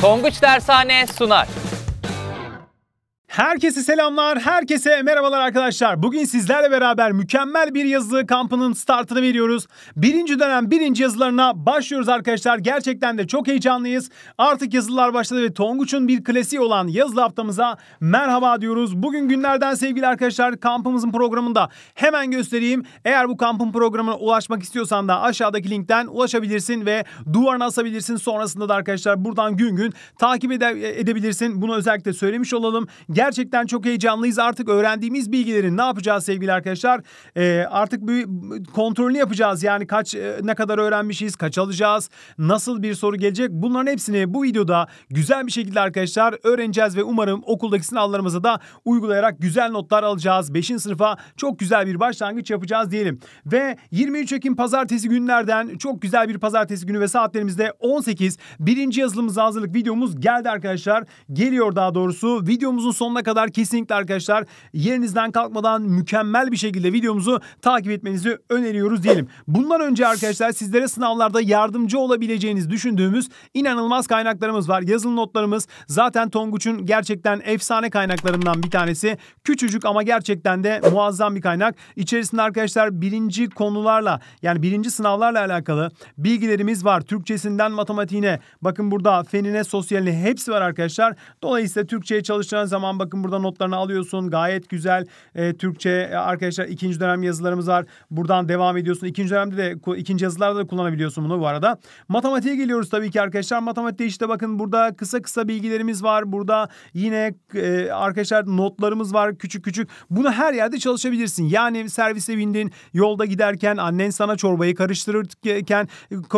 Tonguç Dershane sunar. Herkese selamlar, herkese merhabalar arkadaşlar. Bugün sizlerle beraber mükemmel bir yazılı kampının startını veriyoruz. Birinci dönem birinci yazılarına başlıyoruz arkadaşlar. Gerçekten de çok heyecanlıyız. Artık yazılar başladı ve Tonguç'un bir klasiği olan yazılı haftamıza merhaba diyoruz. Bugün günlerden sevgili arkadaşlar kampımızın programında hemen göstereyim. Eğer bu kampın programına ulaşmak istiyorsan da aşağıdaki linkten ulaşabilirsin ve duvarına asabilirsin. Sonrasında da arkadaşlar buradan gün gün takip ede edebilirsin. Bunu özellikle söylemiş olalım. Gerçekten Gerçekten çok heyecanlıyız. Artık öğrendiğimiz bilgilerin ne yapacağız sevgili arkadaşlar? E, artık bir kontrolünü yapacağız. Yani kaç e, ne kadar öğrenmişiz, kaç alacağız, nasıl bir soru gelecek? Bunların hepsini bu videoda güzel bir şekilde arkadaşlar öğreneceğiz ve umarım okuldaki sınavlarımızı da uygulayarak güzel notlar alacağız. 5. sınıfa çok güzel bir başlangıç yapacağız diyelim. Ve 23 Ekim pazartesi günlerden çok güzel bir pazartesi günü ve saatlerimizde 18 birinci yazılımıza hazırlık videomuz geldi arkadaşlar. Geliyor daha doğrusu. Videomuzun son sonuna kadar kesinlikle arkadaşlar yerinizden kalkmadan mükemmel bir şekilde videomuzu takip etmenizi öneriyoruz diyelim. Bundan önce arkadaşlar sizlere sınavlarda yardımcı olabileceğiniz düşündüğümüz inanılmaz kaynaklarımız var. Yazılı notlarımız zaten Tonguç'un gerçekten efsane kaynaklarından bir tanesi. Küçücük ama gerçekten de muazzam bir kaynak. İçerisinde arkadaşlar birinci konularla yani birinci sınavlarla alakalı bilgilerimiz var. Türkçesinden matematiğine bakın burada fenine sosyaline hepsi var arkadaşlar. Dolayısıyla Türkçe'ye çalışacağınız zaman bakın burada notlarını alıyorsun. Gayet güzel e, Türkçe e, arkadaşlar ikinci dönem yazılarımız var. Buradan devam ediyorsun. İkinci dönemde de ikinci yazılarda da kullanabiliyorsun bunu bu arada. Matematiğe geliyoruz tabii ki arkadaşlar. Matematikte işte bakın burada kısa kısa bilgilerimiz var. Burada yine e, arkadaşlar notlarımız var küçük küçük. Bunu her yerde çalışabilirsin. Yani servise bindin, yolda giderken annen sana çorbayı karıştırırken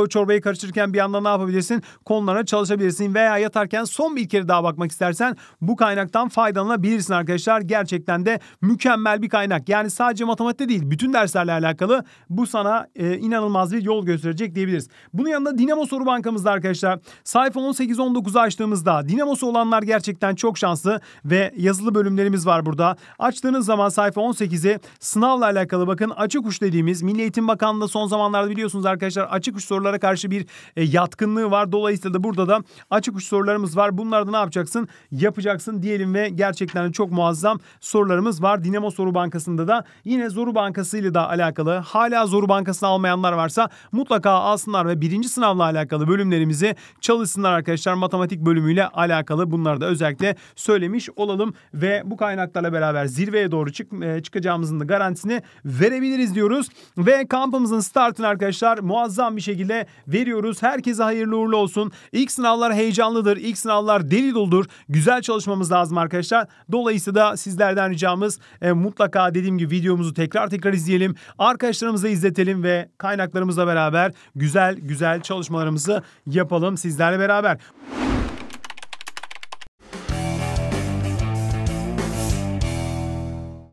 çorbayı karıştırırken bir yandan ne yapabilirsin? Konulara çalışabilirsin veya yatarken son bir kere daha bakmak istersen bu kaynaktan fayda faydalanabilirsin arkadaşlar. Gerçekten de mükemmel bir kaynak. Yani sadece matematikte değil bütün derslerle alakalı bu sana e, inanılmaz bir yol gösterecek diyebiliriz. Bunun yanında Dinamo soru bankamızda arkadaşlar sayfa 18-19'u açtığımızda Dinamo'su olanlar gerçekten çok şanslı ve yazılı bölümlerimiz var burada. Açtığınız zaman sayfa 18'i sınavla alakalı bakın açık uç dediğimiz Milli Eğitim Bakanlığı son zamanlarda biliyorsunuz arkadaşlar açık uç sorulara karşı bir e, yatkınlığı var. Dolayısıyla da burada da açık uç sorularımız var. Bunlarda ne yapacaksın? Yapacaksın diyelim ve gerçekten çok muazzam sorularımız var. Dinamo Soru Bankası'nda da yine Zoru Bankası ile de alakalı hala Zoru Bankası'nı almayanlar varsa mutlaka alsınlar ve birinci sınavla alakalı bölümlerimizi çalışsınlar arkadaşlar. Matematik bölümüyle alakalı bunları da özellikle söylemiş olalım ve bu kaynaklarla beraber zirveye doğru çık e, çıkacağımızın da garantisini verebiliriz diyoruz. Ve kampımızın startını arkadaşlar muazzam bir şekilde veriyoruz. Herkese hayırlı uğurlu olsun. İlk sınavlar heyecanlıdır. İlk sınavlar deli doludur. Güzel çalışmamız lazım arkadaşlar arkadaşlar. Dolayısıyla da sizlerden ricamız e, mutlaka dediğim gibi videomuzu tekrar tekrar izleyelim. Arkadaşlarımıza izletelim ve kaynaklarımızla beraber güzel güzel çalışmalarımızı yapalım sizlerle beraber.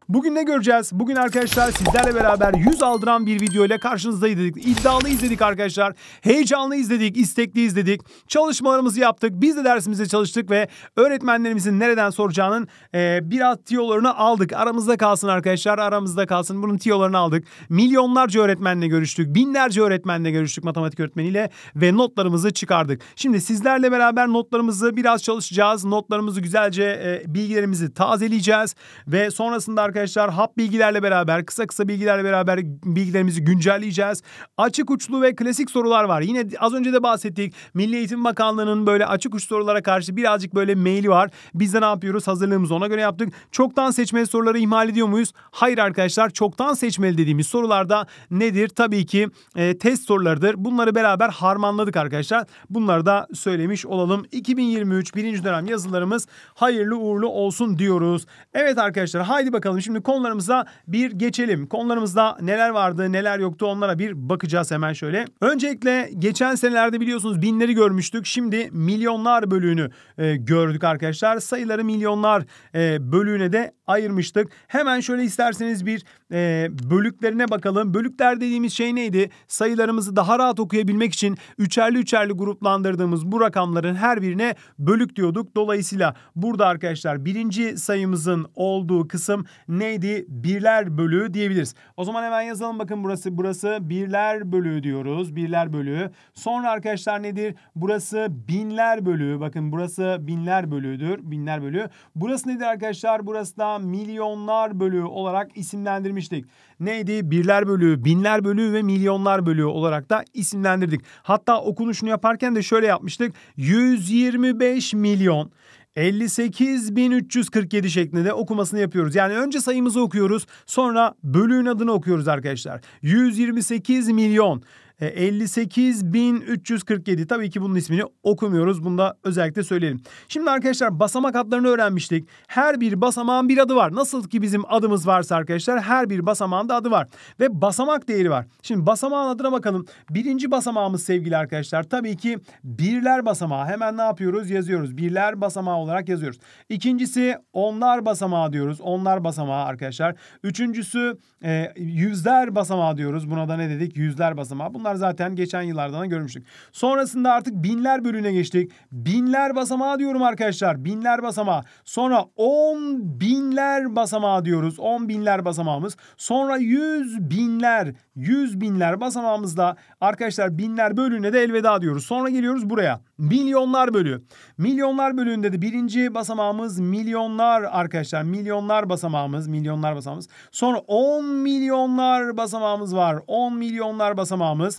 Bugün ne göreceğiz? Bugün arkadaşlar sizlerle beraber yüz aldıran bir video ile karşınızdaydık. İddialı izledik arkadaşlar. Heyecanlı izledik, istekli izledik. Çalışmalarımızı yaptık. Biz de dersimize çalıştık ve öğretmenlerimizin nereden soracağının e, biraz tiyolarını aldık. Aramızda kalsın arkadaşlar. Aramızda kalsın. Bunun tiyolarını aldık. Milyonlarca öğretmenle görüştük. Binlerce öğretmenle görüştük matematik öğretmeniyle ve notlarımızı çıkardık. Şimdi sizlerle beraber notlarımızı biraz çalışacağız. Notlarımızı güzelce e, bilgilerimizi tazeleyeceğiz ve sonrasında arkadaşlar arkadaşlar hap bilgilerle beraber, kısa kısa bilgilerle beraber bilgilerimizi güncelleyeceğiz. Açık uçlu ve klasik sorular var. Yine az önce de bahsettik. Milli Eğitim Bakanlığı'nın böyle açık uç sorulara karşı birazcık böyle maili var. Biz de ne yapıyoruz? Hazırlığımızı ona göre yaptık. Çoktan seçmeli soruları ihmal ediyor muyuz? Hayır arkadaşlar. Çoktan seçmeli dediğimiz sorularda nedir? Tabii ki e, test sorularıdır. Bunları beraber harmanladık arkadaşlar. Bunları da söylemiş olalım. 2023 birinci dönem yazılarımız hayırlı uğurlu olsun diyoruz. Evet arkadaşlar haydi bakalım şimdi Şimdi konularımıza bir geçelim. Konularımızda neler vardı neler yoktu onlara bir bakacağız hemen şöyle. Öncelikle geçen senelerde biliyorsunuz binleri görmüştük. Şimdi milyonlar bölüğünü e, gördük arkadaşlar. Sayıları milyonlar e, bölüğüne de ayırmıştık. Hemen şöyle isterseniz bir e, bölüklerine bakalım. Bölükler dediğimiz şey neydi? Sayılarımızı daha rahat okuyabilmek için üçerli üçerli gruplandırdığımız bu rakamların her birine bölük diyorduk. Dolayısıyla burada arkadaşlar birinci sayımızın olduğu kısım neydi? Birler bölüğü diyebiliriz. O zaman hemen yazalım bakın burası. Burası birler bölüğü diyoruz. Birler bölüğü. Sonra arkadaşlar nedir? Burası binler bölüğü. Bakın burası binler bölüğüdür. Binler bölüğü. Burası nedir arkadaşlar? Burası da milyonlar bölüğü olarak isimlendirmiş bahsetmiştik. Neydi? Birler bölüğü, binler bölüğü ve milyonlar bölüğü olarak da isimlendirdik. Hatta okunuşunu yaparken de şöyle yapmıştık. 125 milyon 58.347 şeklinde de okumasını yapıyoruz. Yani önce sayımızı okuyoruz sonra bölüğün adını okuyoruz arkadaşlar. 128 milyon 58.347 e, tabii ki bunun ismini okumuyoruz. Bunu da özellikle söyleyelim. Şimdi arkadaşlar basamak adlarını öğrenmiştik. Her bir basamağın bir adı var. Nasıl ki bizim adımız varsa arkadaşlar her bir basamağın da adı var. Ve basamak değeri var. Şimdi basamağın adına bakalım. Birinci basamağımız sevgili arkadaşlar tabii ki birler basamağı. Hemen ne yapıyoruz? Yazıyoruz. Birler basamağı olarak yazıyoruz. İkincisi onlar basamağı diyoruz. Onlar basamağı arkadaşlar. Üçüncüsü e, yüzler basamağı diyoruz. Buna da ne dedik? Yüzler basamağı. Bunlar basamaklar zaten geçen yıllardan görmüştük. Sonrasında artık binler bölümüne geçtik. Binler basamağı diyorum arkadaşlar. Binler basamağı. Sonra on binler basamağı diyoruz. On binler basamağımız. Sonra yüz binler. Yüz binler basamağımızda arkadaşlar binler bölümüne de elveda diyoruz. Sonra geliyoruz buraya. Milyonlar bölüğü. Milyonlar bölüğünde de birinci basamağımız milyonlar arkadaşlar. Milyonlar basamağımız. Milyonlar basamağımız. Sonra on milyonlar basamağımız var. on milyonlar basamağımız.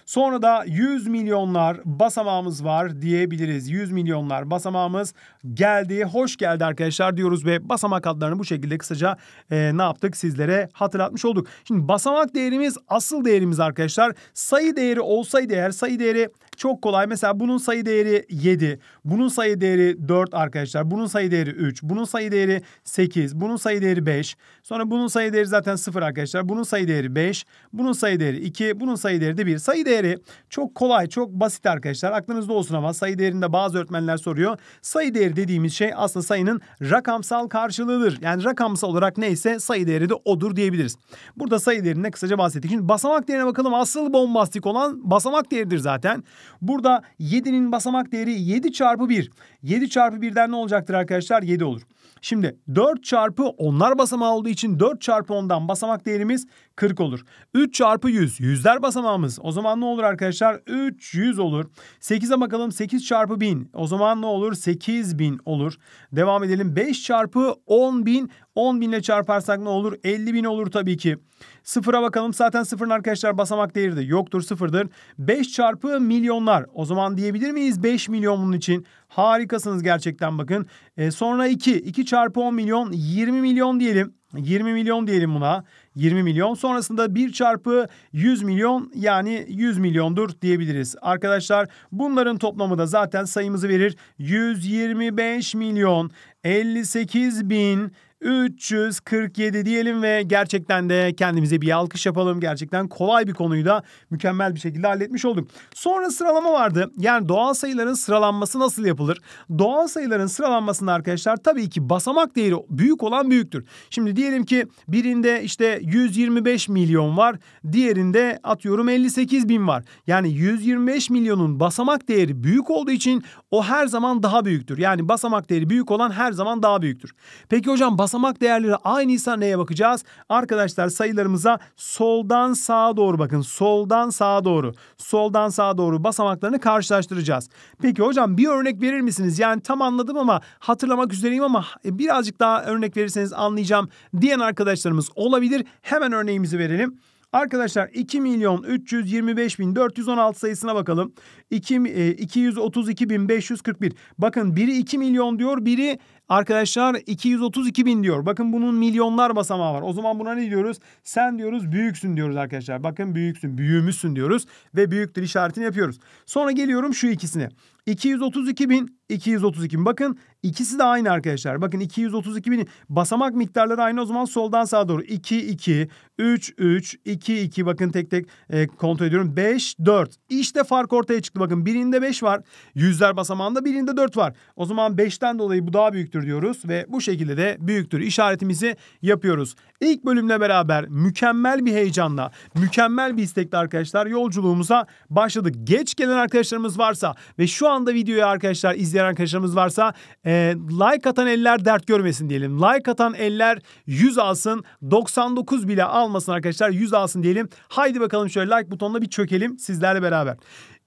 Sonra da 100 milyonlar basamağımız var diyebiliriz. 100 milyonlar basamağımız geldi. Hoş geldi arkadaşlar diyoruz ve basamak adlarını bu şekilde kısaca e, ne yaptık sizlere hatırlatmış olduk. Şimdi basamak değerimiz asıl değerimiz arkadaşlar. Sayı değeri olsaydı eğer sayı değeri çok kolay. Mesela bunun sayı değeri 7. Bunun sayı değeri 4 arkadaşlar. Bunun sayı değeri 3. Bunun sayı değeri 8. Bunun sayı değeri 5. Sonra bunun sayı değeri zaten 0 arkadaşlar. Bunun sayı değeri 5. Bunun sayı değeri 2. Bunun sayı değeri de 1. Sayı değeri değeri çok kolay, çok basit arkadaşlar. Aklınızda olsun ama sayı değerinde bazı öğretmenler soruyor. Sayı değeri dediğimiz şey aslında sayının rakamsal karşılığıdır. Yani rakamsal olarak neyse sayı değeri de odur diyebiliriz. Burada sayı değerinde kısaca bahsettik. Şimdi basamak değerine bakalım. Asıl bombastik olan basamak değeridir zaten. Burada 7'nin basamak değeri 7 çarpı 1. 7 çarpı 1'den ne olacaktır arkadaşlar? 7 olur. Şimdi 4 çarpı onlar basamağı olduğu için 4 çarpı 10'dan basamak değerimiz 40 olur. 3 çarpı 100 yüzler basamağımız. O zaman ne olur arkadaşlar? 300 olur. 8'e bakalım 8 çarpı 1000. O zaman ne olur? 8000 olur. Devam edelim. 5 çarpı 10000 10 binle çarparsak ne olur? 50 bin olur tabii ki. Sıfıra bakalım. Zaten sıfırın arkadaşlar basamak değeri de yoktur sıfırdır. 5 çarpı milyonlar. O zaman diyebilir miyiz 5 milyon bunun için? Harikasınız gerçekten bakın. E, sonra 2. 2 çarpı 10 milyon 20 milyon diyelim. 20 milyon diyelim buna. 20 milyon sonrasında 1 çarpı 100 milyon yani 100 milyondur diyebiliriz. Arkadaşlar bunların toplamı da zaten sayımızı verir. 125 milyon 58 bin 347 diyelim ve gerçekten de kendimize bir alkış yapalım. Gerçekten kolay bir konuyu da mükemmel bir şekilde halletmiş olduk. Sonra sıralama vardı. Yani doğal sayıların sıralanması nasıl yapılır? Doğal sayıların sıralanmasında arkadaşlar tabii ki basamak değeri büyük olan büyüktür. Şimdi diyelim ki birinde işte 125 milyon var. Diğerinde atıyorum 58 bin var. Yani 125 milyonun basamak değeri büyük olduğu için o her zaman daha büyüktür. Yani basamak değeri büyük olan her zaman daha büyüktür. Peki hocam basamak basamak değerleri aynıysa neye bakacağız? Arkadaşlar sayılarımıza soldan sağa doğru bakın. Soldan sağa doğru. Soldan sağa doğru basamaklarını karşılaştıracağız. Peki hocam bir örnek verir misiniz? Yani tam anladım ama hatırlamak üzereyim ama e, birazcık daha örnek verirseniz anlayacağım diyen arkadaşlarımız olabilir. Hemen örneğimizi verelim. Arkadaşlar 2 milyon 325 bin 416 sayısına bakalım. 2, e, 232 bin 541. Bakın biri 2 milyon diyor biri Arkadaşlar 232 bin diyor. Bakın bunun milyonlar basamağı var. O zaman buna ne diyoruz? Sen diyoruz büyüksün diyoruz arkadaşlar. Bakın büyüksün, büyümüşsün diyoruz. Ve büyüktür işaretini yapıyoruz. Sonra geliyorum şu ikisine. 232 bin, 232 bin. Bakın ikisi de aynı arkadaşlar. Bakın 232 bin basamak miktarları aynı o zaman soldan sağa doğru. 2, 2, 3, 3, 2, 2 bakın tek tek e, kontrol ediyorum. 5, 4. İşte fark ortaya çıktı. Bakın birinde 5 var. Yüzler basamağında birinde 4 var. O zaman 5'ten dolayı bu daha büyüktür diyoruz ve bu şekilde de büyüktür işaretimizi yapıyoruz. İlk bölümle beraber mükemmel bir heyecanla, mükemmel bir istekle arkadaşlar yolculuğumuza başladık. Geç gelen arkadaşlarımız varsa ve şu anda videoyu arkadaşlar izleyen arkadaşlarımız varsa e, like atan eller dert görmesin diyelim. Like atan eller 100 alsın 99 bile almasın arkadaşlar 100 alsın diyelim. Haydi bakalım şöyle like butonuna bir çökelim sizlerle beraber.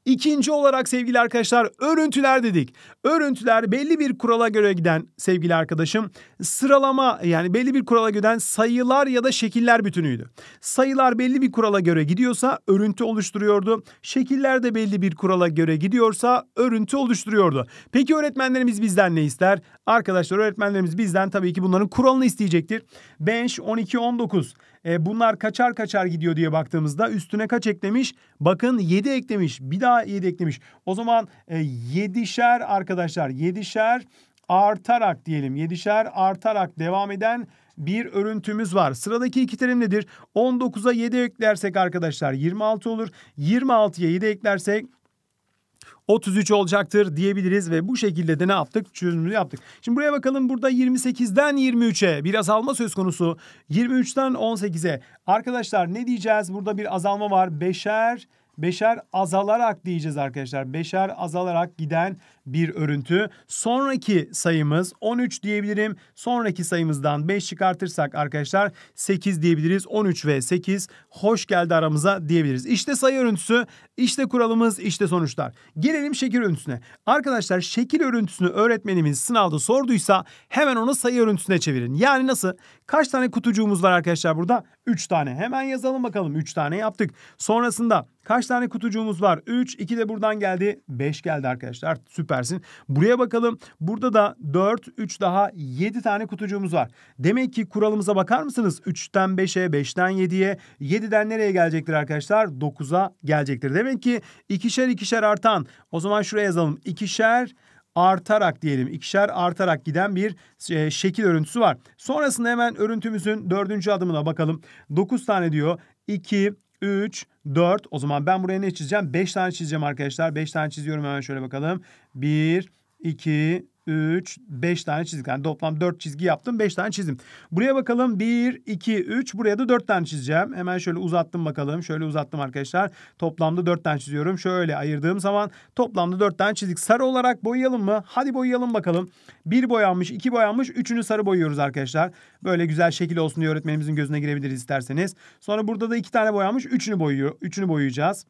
İkinci olarak sevgili arkadaşlar örüntüler dedik. Örüntüler belli bir kurala göre giden sevgili arkadaşım sıralama yani belli bir kurala giden sayılar ya da şekiller bütünüydü. Sayılar belli bir kurala göre gidiyorsa örüntü oluşturuyordu. Şekiller de belli bir kurala göre gidiyorsa örüntü oluşturuyordu. Peki öğretmenlerimiz bizden ne ister? Arkadaşlar öğretmenlerimiz bizden tabii ki bunların kuralını isteyecektir. 5, 12, 19 e, bunlar kaçar kaçar gidiyor diye baktığımızda üstüne kaç eklemiş? Bakın 7 eklemiş. Bir daha 7 eklemiş. O zaman e, 7'şer arkadaşlar 7'şer artarak diyelim. 7'şer artarak devam eden bir örüntümüz var. Sıradaki iki terim nedir? 19'a 7 eklersek arkadaşlar 26 olur. 26'ya 7 eklersek 33 olacaktır diyebiliriz ve bu şekilde de ne yaptık? çözümümüzü yaptık. Şimdi buraya bakalım burada 28'den 23'e bir azalma söz konusu. 23'ten 18'e. Arkadaşlar ne diyeceğiz? Burada bir azalma var. Beşer Beşer azalarak diyeceğiz arkadaşlar. Beşer azalarak giden bir örüntü. Sonraki sayımız 13 diyebilirim. Sonraki sayımızdan 5 çıkartırsak arkadaşlar 8 diyebiliriz. 13 ve 8 hoş geldi aramıza diyebiliriz. İşte sayı örüntüsü, işte kuralımız, işte sonuçlar. Gelelim şekil örüntüsüne. Arkadaşlar şekil örüntüsünü öğretmenimiz sınavda sorduysa hemen onu sayı örüntüsüne çevirin. Yani nasıl? Kaç tane kutucuğumuz var arkadaşlar burada? 3 tane. Hemen yazalım bakalım. 3 tane yaptık. Sonrasında kaç tane kutucuğumuz var? 3, 2 de buradan geldi. 5 geldi arkadaşlar. Süpersin. Buraya bakalım. Burada da 4, 3 daha 7 tane kutucuğumuz var. Demek ki kuralımıza bakar mısınız? 3'ten 5'e, 5'ten 7'ye, 7'den nereye gelecektir arkadaşlar? 9'a gelecektir. Demek ki ikişer ikişer artan. O zaman şuraya yazalım. İkişer artarak diyelim ikişer artarak giden bir e, şekil örüntüsü var. Sonrasında hemen örüntümüzün dördüncü adımına bakalım. Dokuz tane diyor. 2, 3, 4. O zaman ben buraya ne çizeceğim? Beş tane çizeceğim arkadaşlar. Beş tane çiziyorum hemen şöyle bakalım. Bir, iki, 3, 5 tane çizdik. Yani toplam 4 çizgi yaptım, 5 tane çizdim. Buraya bakalım 1, 2, 3. Buraya da 4 tane çizeceğim. Hemen şöyle uzattım bakalım. Şöyle uzattım arkadaşlar. Toplamda 4 tane çiziyorum. Şöyle ayırdığım zaman toplamda 4 tane çizdik. Sarı olarak boyayalım mı? Hadi boyayalım bakalım. 1 boyanmış, 2 boyanmış. 3'ünü sarı boyuyoruz arkadaşlar. Böyle güzel şekil olsun diye öğretmenimizin gözüne girebiliriz isterseniz. Sonra burada da 2 tane boyanmış. 3'ünü boyuyor. 3'ünü boyayacağız.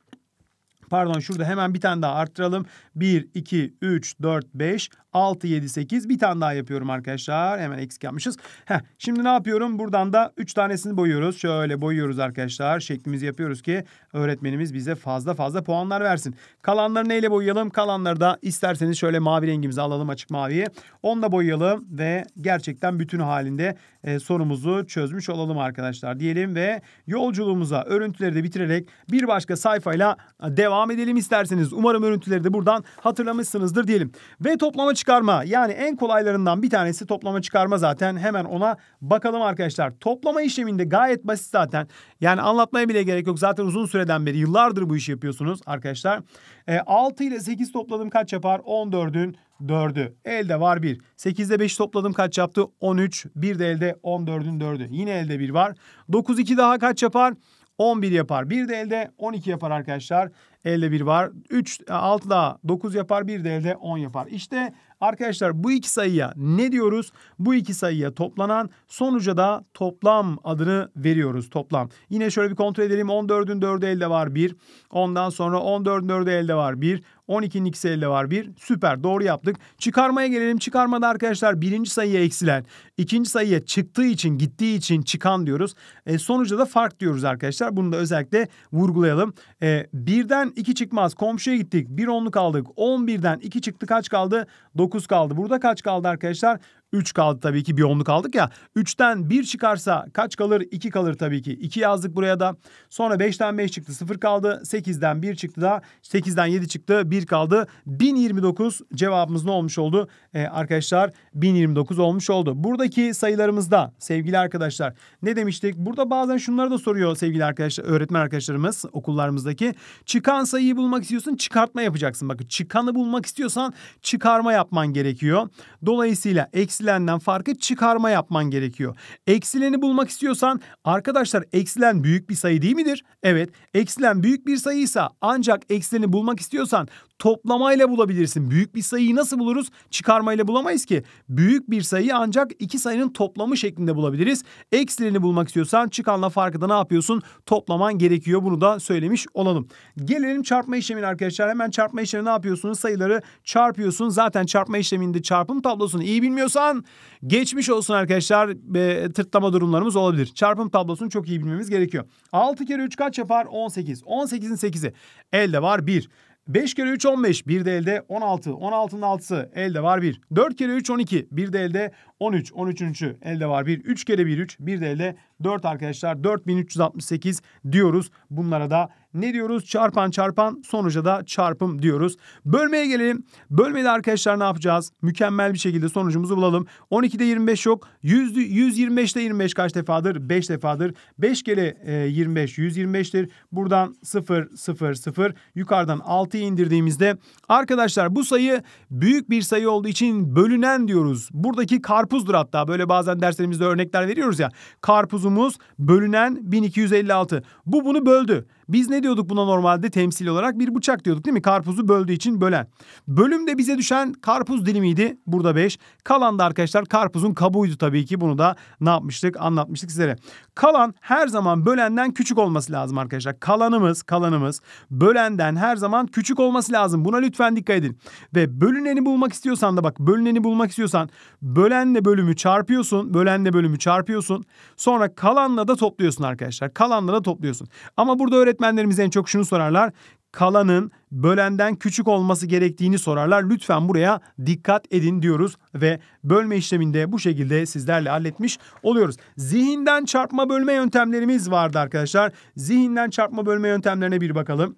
Pardon şurada hemen bir tane daha arttıralım. 1, 2, 3, 4, 5. 6, 7, 8. Bir tane daha yapıyorum arkadaşlar. Hemen eksik yapmışız. Heh, şimdi ne yapıyorum? Buradan da 3 tanesini boyuyoruz. Şöyle boyuyoruz arkadaşlar. Şeklimizi yapıyoruz ki öğretmenimiz bize fazla fazla puanlar versin. Kalanları neyle boyayalım? Kalanları da isterseniz şöyle mavi rengimizi alalım açık maviyi. Onunla boyayalım ve gerçekten bütün halinde e, sorumuzu çözmüş olalım arkadaşlar diyelim ve yolculuğumuza örüntüleri de bitirerek bir başka sayfayla e, devam edelim isterseniz. Umarım örüntüleri de buradan hatırlamışsınızdır diyelim. Ve toplama çık çıkarma yani en kolaylarından bir tanesi toplama çıkarma zaten hemen ona bakalım arkadaşlar. Toplama işleminde gayet basit zaten yani anlatmaya bile gerek yok zaten uzun süreden beri yıllardır bu işi yapıyorsunuz arkadaşlar. E, 6 ile 8 topladım kaç yapar 14'ün 4'ü. Elde var 1. 8'de 5 topladım kaç yaptı? 13. 1 de elde 14'ün 4'ü. Yine elde 1 var. 9 2 daha kaç yapar? 11 yapar. 1 de elde 12 yapar arkadaşlar. Elde 1 var. 3 6 daha 9 yapar. 1 de elde 10 yapar. İşte Arkadaşlar bu iki sayıya ne diyoruz? Bu iki sayıya toplanan sonuca da toplam adını veriyoruz. Toplam. Yine şöyle bir kontrol edelim. 14'ün 4'ü elde var 1. Ondan sonra 14'ün 4'ü elde var 1. 12'nin x'i 50 var bir Süper doğru yaptık. Çıkarmaya gelelim. Çıkarmada arkadaşlar birinci sayıya eksilen, ikinci sayıya çıktığı için, gittiği için çıkan diyoruz. E, sonuca da fark diyoruz arkadaşlar. Bunu da özellikle vurgulayalım. E, birden iki çıkmaz. Komşuya gittik. Bir onluk aldık. 11'den iki çıktı. Kaç kaldı? 9 kaldı. Burada kaç kaldı arkadaşlar? 3 kaldı tabii ki bir onluk aldık ya. 3'ten 1 çıkarsa kaç kalır? 2 kalır tabii ki. 2 yazdık buraya da. Sonra 5'ten 5 çıktı 0 kaldı. 8'den 1 çıktı da 8'den 7 çıktı 1 kaldı. 1029 cevabımız ne olmuş oldu? Ee, arkadaşlar 1029 olmuş oldu. Buradaki sayılarımızda sevgili arkadaşlar ne demiştik? Burada bazen şunları da soruyor sevgili arkadaşlar öğretmen arkadaşlarımız okullarımızdaki. Çıkan sayıyı bulmak istiyorsun çıkartma yapacaksın. Bakın çıkanı bulmak istiyorsan çıkarma yapman gerekiyor. Dolayısıyla eksi eksilenden farkı çıkarma yapman gerekiyor. Eksileni bulmak istiyorsan arkadaşlar eksilen büyük bir sayı değil midir? Evet eksilen büyük bir sayıysa ancak eksileni bulmak istiyorsan toplamayla bulabilirsin. Büyük bir sayıyı nasıl buluruz? Çıkarmayla bulamayız ki. Büyük bir sayıyı ancak iki sayının toplamı şeklinde bulabiliriz. Eksileni bulmak istiyorsan çıkanla farkı da ne yapıyorsun? Toplaman gerekiyor. Bunu da söylemiş olalım. Gelelim çarpma işlemine arkadaşlar. Hemen çarpma işlemi ne yapıyorsunuz? Sayıları çarpıyorsun. Zaten çarpma işleminde çarpım tablosunu iyi bilmiyorsan Buradan geçmiş olsun arkadaşlar e, tırtlama durumlarımız olabilir. Çarpım tablosunu çok iyi bilmemiz gerekiyor. 6 kere 3 kaç yapar? 18. 18'in 8'i elde var 1. 5 kere 3 15. Bir de elde 16. 16'nın 6'sı elde var 1. 4 kere 3 12. Bir de elde 13, 13. elde var bir 3 kere 1, 3. Bir de elde 4 arkadaşlar. 4368 diyoruz. Bunlara da ne diyoruz? Çarpan çarpan sonuca da çarpım diyoruz. Bölmeye gelelim. Bölmede arkadaşlar ne yapacağız? Mükemmel bir şekilde sonucumuzu bulalım. 12'de 25 yok. 100, 125'te 25 kaç defadır? 5 defadır. 5 kere e, 25 125'tir. Buradan 0 0 0 yukarıdan 6'yı indirdiğimizde arkadaşlar bu sayı büyük bir sayı olduğu için bölünen diyoruz. Buradaki karpuz karpuzdur hatta. Böyle bazen derslerimizde örnekler veriyoruz ya. Karpuzumuz bölünen 1256. Bu bunu böldü. Biz ne diyorduk buna normalde temsil olarak? Bir bıçak diyorduk değil mi? Karpuzu böldüğü için bölen. Bölümde bize düşen karpuz dilimiydi. Burada 5. Kalan da arkadaşlar karpuzun kabuğuydu tabii ki. Bunu da ne yapmıştık? Anlatmıştık sizlere. Kalan her zaman bölenden küçük olması lazım arkadaşlar. Kalanımız, kalanımız bölenden her zaman küçük olması lazım. Buna lütfen dikkat edin. Ve bölüneni bulmak istiyorsan da bak bölüneni bulmak istiyorsan bölenle bölümü çarpıyorsun. Bölenle bölümü çarpıyorsun. Sonra kalanla da topluyorsun arkadaşlar. Kalanla da topluyorsun. Ama burada öğretmenlerimiz en çok şunu sorarlar kalanın bölenden küçük olması gerektiğini sorarlar. Lütfen buraya dikkat edin diyoruz ve bölme işleminde bu şekilde sizlerle halletmiş oluyoruz. Zihinden çarpma bölme yöntemlerimiz vardı arkadaşlar. Zihinden çarpma bölme yöntemlerine bir bakalım.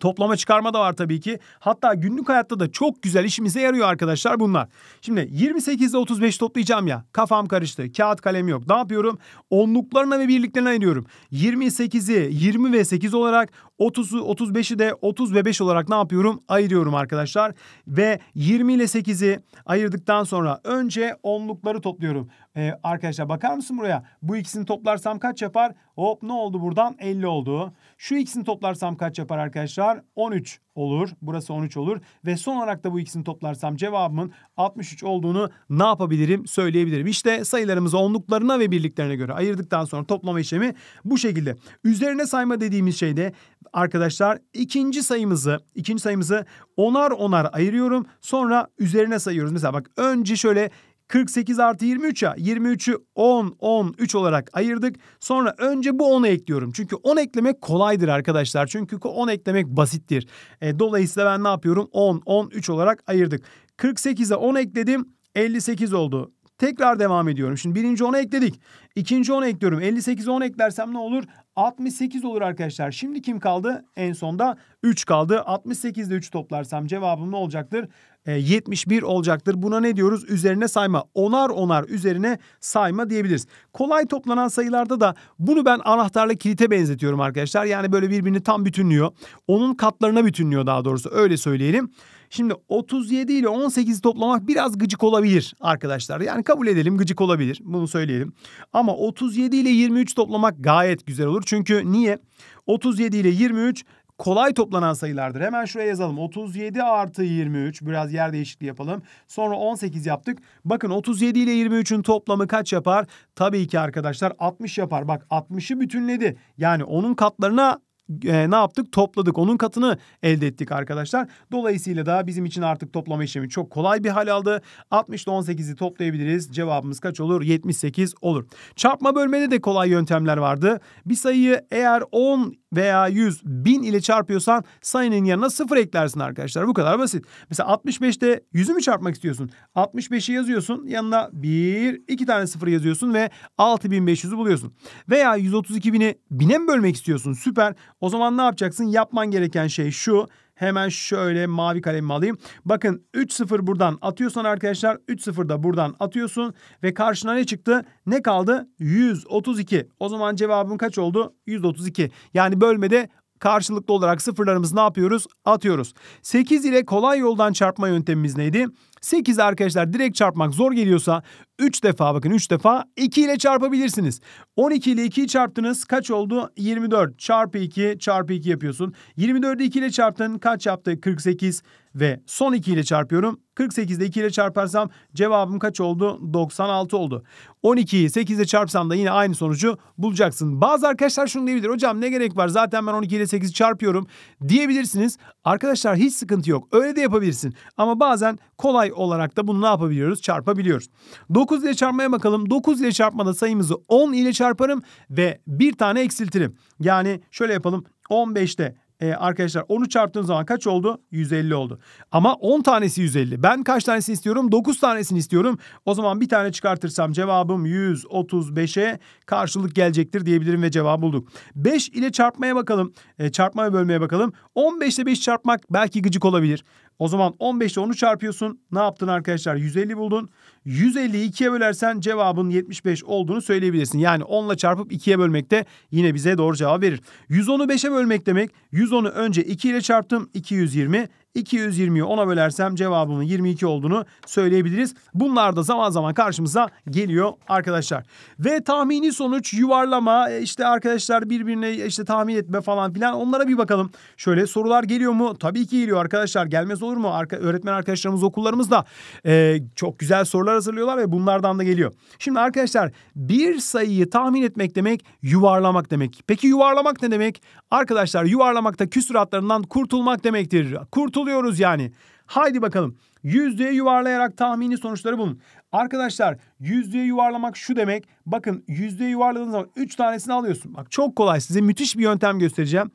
Toplama çıkarma da var tabii ki. Hatta günlük hayatta da çok güzel işimize yarıyor arkadaşlar bunlar. Şimdi 28 ile 35 toplayacağım ya. Kafam karıştı. Kağıt kalem yok. Ne yapıyorum? Onluklarına ve birliklerine ayırıyorum. 28'i 20 ve 8 olarak 30'u 35'i de 30 ve 5 olarak ne yapıyorum? Ayırıyorum arkadaşlar. Ve 20 ile 8'i ayırdıktan sonra önce onlukları topluyorum. Ee, arkadaşlar bakar mısın buraya? Bu ikisini toplarsam kaç yapar? Hop ne oldu buradan? 50 oldu. Şu ikisini toplarsam kaç yapar arkadaşlar? 13 olur. Burası 13 olur. Ve son olarak da bu ikisini toplarsam cevabımın 63 olduğunu ne yapabilirim söyleyebilirim. İşte sayılarımızı onluklarına ve birliklerine göre ayırdıktan sonra toplama işlemi bu şekilde. Üzerine sayma dediğimiz şeyde arkadaşlar ikinci sayımızı ikinci sayımızı onar onar ayırıyorum. Sonra üzerine sayıyoruz. Mesela bak önce şöyle 48 artı 23 ya 23'ü 10 10 3 olarak ayırdık. Sonra önce bu 10'u ekliyorum. Çünkü 10 eklemek kolaydır arkadaşlar. Çünkü 10 eklemek basittir. E, dolayısıyla ben ne yapıyorum? 10 10 3 olarak ayırdık. 48'e 10 ekledim. 58 oldu. Tekrar devam ediyorum. Şimdi birinci 10'a ekledik. İkinci 10'a ekliyorum. 58'e 10 eklersem ne olur? 68 olur arkadaşlar. Şimdi kim kaldı? En sonda 3 kaldı. 68 ile 3 toplarsam cevabım ne olacaktır? E, 71 olacaktır. Buna ne diyoruz? Üzerine sayma. Onar onar üzerine sayma diyebiliriz. Kolay toplanan sayılarda da bunu ben anahtarla kilite benzetiyorum arkadaşlar. Yani böyle birbirini tam bütünlüyor. Onun katlarına bütünlüyor daha doğrusu öyle söyleyelim. Şimdi 37 ile 18'i toplamak biraz gıcık olabilir arkadaşlar. Yani kabul edelim gıcık olabilir. Bunu söyleyelim. Ama 37 ile 23 toplamak gayet güzel olur. Çünkü niye? 37 ile 23 kolay toplanan sayılardır. Hemen şuraya yazalım. 37 artı 23. Biraz yer değişikliği yapalım. Sonra 18 yaptık. Bakın 37 ile 23'ün toplamı kaç yapar? Tabii ki arkadaşlar 60 yapar. Bak 60'ı bütünledi. Yani onun katlarına e, ne yaptık? Topladık. Onun katını elde ettik arkadaşlar. Dolayısıyla da bizim için artık toplama işlemi çok kolay bir hal aldı. 60 ile 18'i toplayabiliriz. Cevabımız kaç olur? 78 olur. Çarpma bölmede de kolay yöntemler vardı. Bir sayıyı eğer 10 veya 100 1000 ile çarpıyorsan sayının yanına 0 eklersin arkadaşlar. Bu kadar basit. Mesela 65'te 100'ü mü çarpmak istiyorsun? 65'i yazıyorsun. Yanına 1 2 tane 0 yazıyorsun ve 6500'ü buluyorsun. Veya 132.000'i 1000'e mi bölmek istiyorsun? Süper. O zaman ne yapacaksın? Yapman gereken şey şu. Hemen şöyle mavi kalemimi alayım. Bakın 3-0 buradan atıyorsun arkadaşlar. 3-0 da buradan atıyorsun. Ve karşına ne çıktı? Ne kaldı? 132. O zaman cevabım kaç oldu? 132. Yani bölmede karşılıklı olarak sıfırlarımızı ne yapıyoruz? Atıyoruz. 8 ile kolay yoldan çarpma yöntemimiz neydi? 8 arkadaşlar direkt çarpmak zor geliyorsa 3 defa bakın 3 defa 2 ile çarpabilirsiniz. 12 ile 2'yi çarptınız kaç oldu? 24 çarpı 2 çarpı 2 yapıyorsun. 24'ü 2 ile çarptın kaç yaptı? 48 ve son 2 ile çarpıyorum. 48 ile 2 ile çarparsam cevabım kaç oldu? 96 oldu. 12'yi 8 ile çarpsam da yine aynı sonucu bulacaksın. Bazı arkadaşlar şunu diyebilir. Hocam ne gerek var? Zaten ben 12 ile 8 çarpıyorum diyebilirsiniz. Arkadaşlar hiç sıkıntı yok. Öyle de yapabilirsin. Ama bazen kolay olarak da bunu ne yapabiliyoruz? Çarpabiliyoruz. 9 ile çarpmaya bakalım. 9 ile çarpmada sayımızı 10 ile çarparım ve bir tane eksiltirim. Yani şöyle yapalım. 15'te e, arkadaşlar 10'u çarptığım zaman kaç oldu? 150 oldu. Ama 10 tanesi 150. Ben kaç tanesini istiyorum? 9 tanesini istiyorum. O zaman bir tane çıkartırsam cevabım 135'e karşılık gelecektir diyebilirim ve cevabı bulduk. 5 ile çarpmaya bakalım. E, çarpma ve bölmeye bakalım. 15 ile 5 çarpmak belki gıcık olabilir. O zaman 15 ile 10'u çarpıyorsun. Ne yaptın arkadaşlar? 150 buldun. 150'yi 2'ye bölersen cevabın 75 olduğunu söyleyebilirsin. Yani 10 ile çarpıp 2'ye bölmek de yine bize doğru cevap verir. 110'u 5'e bölmek demek. 110'u önce 2 ile çarptım. 220. 220'yi 10'a bölersem cevabımın 22 olduğunu söyleyebiliriz. Bunlar da zaman zaman karşımıza geliyor arkadaşlar. Ve tahmini sonuç yuvarlama e, işte arkadaşlar birbirine e, işte tahmin etme falan filan onlara bir bakalım. Şöyle sorular geliyor mu? Tabii ki geliyor arkadaşlar. Gelmez olur mu? Arka, öğretmen arkadaşlarımız okullarımızda e, çok güzel sorular hazırlıyorlar ve bunlardan da geliyor. Şimdi arkadaşlar bir sayıyı tahmin etmek demek yuvarlamak demek. Peki yuvarlamak ne demek? Arkadaşlar yuvarlamakta küsuratlarından kurtulmak demektir. Kurtul kurtuluyoruz yani. Haydi bakalım. Yüzdeye yuvarlayarak tahmini sonuçları bulun. Arkadaşlar yüzdeye yuvarlamak şu demek. Bakın yüzdeye yuvarladığınız zaman 3 tanesini alıyorsun. Bak çok kolay size müthiş bir yöntem göstereceğim.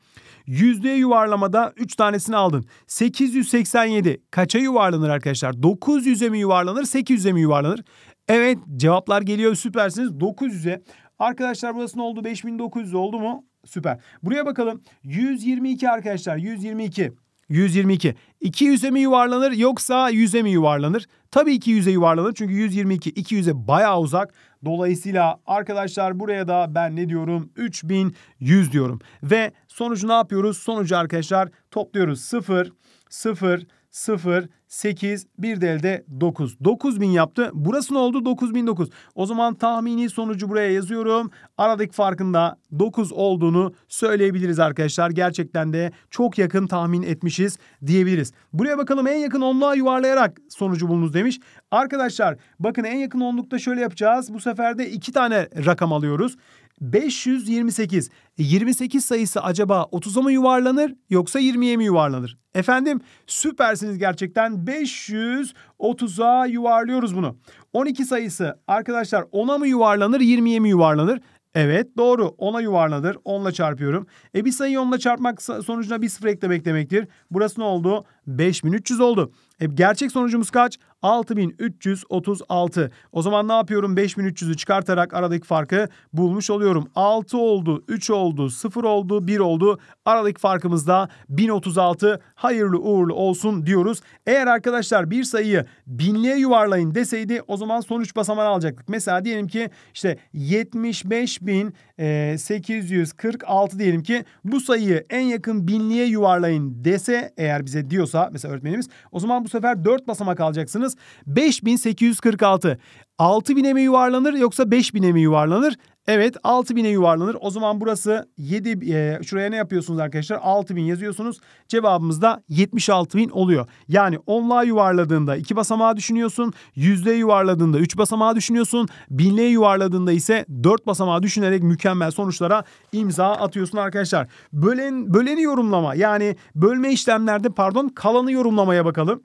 Yüzdeye yuvarlamada 3 tanesini aldın. 887 kaça yuvarlanır arkadaşlar? 900'e mi yuvarlanır 800'e mi yuvarlanır? Evet cevaplar geliyor süpersiniz 900'e. Arkadaşlar burası ne oldu? 5900 oldu mu? Süper. Buraya bakalım. 122 arkadaşlar 122. 122. 200'e mi yuvarlanır yoksa 100'e mi yuvarlanır? Tabii ki yüze yuvarlanır çünkü 122 yüze bayağı uzak. Dolayısıyla arkadaşlar buraya da ben ne diyorum? 3100 diyorum. Ve sonucu ne yapıyoruz? Sonucu arkadaşlar topluyoruz. 0, 0, 0, 8, bir de elde 9. 9000 yaptı. Burası ne oldu? 9009. O zaman tahmini sonucu buraya yazıyorum. Aradaki farkında 9 olduğunu söyleyebiliriz arkadaşlar. Gerçekten de çok yakın tahmin etmişiz diyebiliriz. Buraya bakalım en yakın onluğa yuvarlayarak sonucu bulunuz demiş. Arkadaşlar bakın en yakın onlukta şöyle yapacağız. Bu sefer de iki tane rakam alıyoruz. 528. 28 e, sayısı acaba 30'a mı yuvarlanır yoksa 20'ye mi yuvarlanır? Efendim süpersiniz gerçekten 530'a yuvarlıyoruz bunu. 12 sayısı arkadaşlar 10'a mı yuvarlanır 20'ye mi yuvarlanır? Evet doğru 10'a yuvarlanır 10'la çarpıyorum. E bir sayı 10'la çarpmak sonucuna bir sıfır eklemek demektir. Burası ne oldu? 5300 oldu. E, gerçek sonucumuz kaç? 6336. O zaman ne yapıyorum? 5300'ü çıkartarak aradaki farkı bulmuş oluyorum. 6 oldu, 3 oldu, 0 oldu, 1 oldu. Aradaki farkımız da 1036. Hayırlı uğurlu olsun diyoruz. Eğer arkadaşlar bir sayıyı binliğe yuvarlayın deseydi o zaman sonuç basamağını alacaktık. Mesela diyelim ki işte 75846 diyelim ki bu sayıyı en yakın binliğe yuvarlayın dese eğer bize diyorsa mesela öğretmenimiz o zaman bu bu sefer 4 basamak alacaksınız. 5846. 6000'e mi yuvarlanır yoksa 5000'e mi yuvarlanır? Evet 6000'e yuvarlanır. O zaman burası 7 e, şuraya ne yapıyorsunuz arkadaşlar? 6000 yazıyorsunuz. Cevabımız da 76000 oluyor. Yani onluğa yuvarladığında 2 basamağı düşünüyorsun. Yüzde yuvarladığında 3 basamağı düşünüyorsun. Binle yuvarladığında ise 4 basamağı düşünerek mükemmel sonuçlara imza atıyorsun arkadaşlar. Bölen böleni yorumlama yani bölme işlemlerde pardon kalanı yorumlamaya bakalım.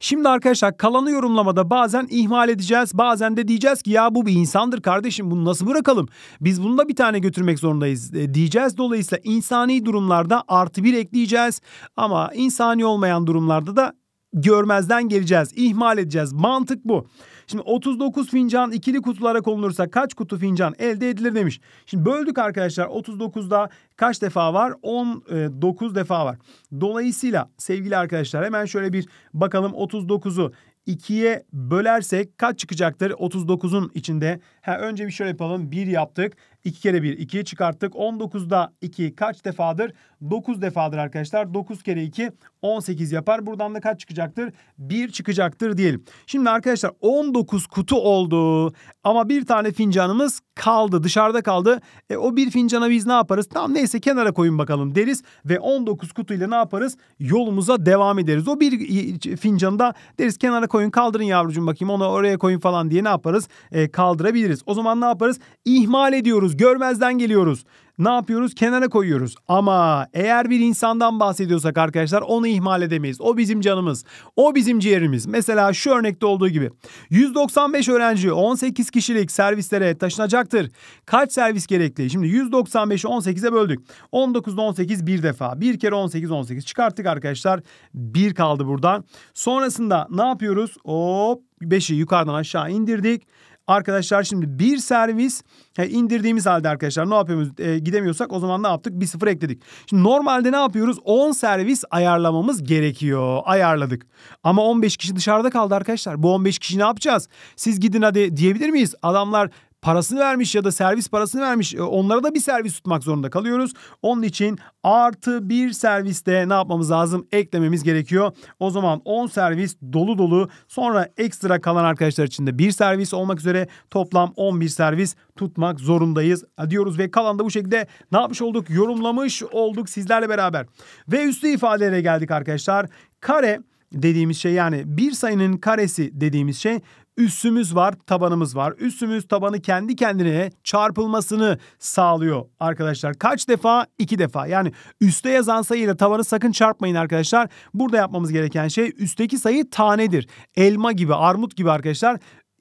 Şimdi arkadaşlar kalanı yorumlamada bazen ihmal edeceğiz. Bazen de diyeceğiz ki ya bu bir insandır kardeşim bunu nasıl bırakalım? Biz bunu da bir tane götürmek zorundayız e, diyeceğiz. Dolayısıyla insani durumlarda artı bir ekleyeceğiz. Ama insani olmayan durumlarda da görmezden geleceğiz, ihmal edeceğiz. Mantık bu. Şimdi 39 fincan ikili kutulara konulursa kaç kutu fincan elde edilir demiş. Şimdi böldük arkadaşlar 39'da kaç defa var? 19 e, defa var. Dolayısıyla sevgili arkadaşlar hemen şöyle bir bakalım 39'u 2'ye bölersek kaç çıkacaktır? 39'un içinde Ha, önce bir şöyle yapalım. 1 yaptık. 2 kere 1 2'yi çıkarttık. 19'da 2 kaç defadır? 9 defadır arkadaşlar. 9 kere 2 18 yapar. Buradan da kaç çıkacaktır? 1 çıkacaktır diyelim. Şimdi arkadaşlar 19 kutu oldu. Ama bir tane fincanımız kaldı. Dışarıda kaldı. E, o bir fincana biz ne yaparız? Tamam neyse kenara koyun bakalım deriz. Ve 19 kutuyla ne yaparız? Yolumuza devam ederiz. O bir e, fincanı da deriz kenara koyun kaldırın yavrucuğum bakayım. Onu oraya koyun falan diye ne yaparız? E, kaldırabiliriz yapabiliriz. O zaman ne yaparız? İhmal ediyoruz, görmezden geliyoruz. Ne yapıyoruz? Kenara koyuyoruz. Ama eğer bir insandan bahsediyorsak arkadaşlar onu ihmal edemeyiz. O bizim canımız. O bizim ciğerimiz. Mesela şu örnekte olduğu gibi. 195 öğrenci 18 kişilik servislere taşınacaktır. Kaç servis gerekli? Şimdi 195'i 18'e böldük. 19'da 18 bir defa. Bir kere 18 18 çıkarttık arkadaşlar. Bir kaldı buradan. Sonrasında ne yapıyoruz? Hop 5'i yukarıdan aşağı indirdik Arkadaşlar şimdi bir servis indirdiğimiz halde arkadaşlar ne yapıyoruz? E, gidemiyorsak o zaman ne yaptık? Bir sıfır ekledik. Şimdi normalde ne yapıyoruz? 10 servis ayarlamamız gerekiyor. Ayarladık. Ama 15 kişi dışarıda kaldı arkadaşlar. Bu 15 kişi ne yapacağız? Siz gidin hadi diyebilir miyiz? Adamlar parasını vermiş ya da servis parasını vermiş e, onlara da bir servis tutmak zorunda kalıyoruz. Onun için artı bir serviste ne yapmamız lazım? Eklememiz gerekiyor. O zaman 10 servis dolu dolu sonra ekstra kalan arkadaşlar için de bir servis olmak üzere toplam 11 servis tutmak zorundayız e, diyoruz ve kalan da bu şekilde ne yapmış olduk? Yorumlamış olduk sizlerle beraber. Ve üstü ifadelere geldik arkadaşlar. Kare dediğimiz şey yani bir sayının karesi dediğimiz şey üssümüz var, tabanımız var. Üssümüz tabanı kendi kendine çarpılmasını sağlıyor arkadaşlar. Kaç defa? İki defa. Yani üste yazan sayıyla tabanı sakın çarpmayın arkadaşlar. Burada yapmamız gereken şey üstteki sayı tanedir. Elma gibi, armut gibi arkadaşlar.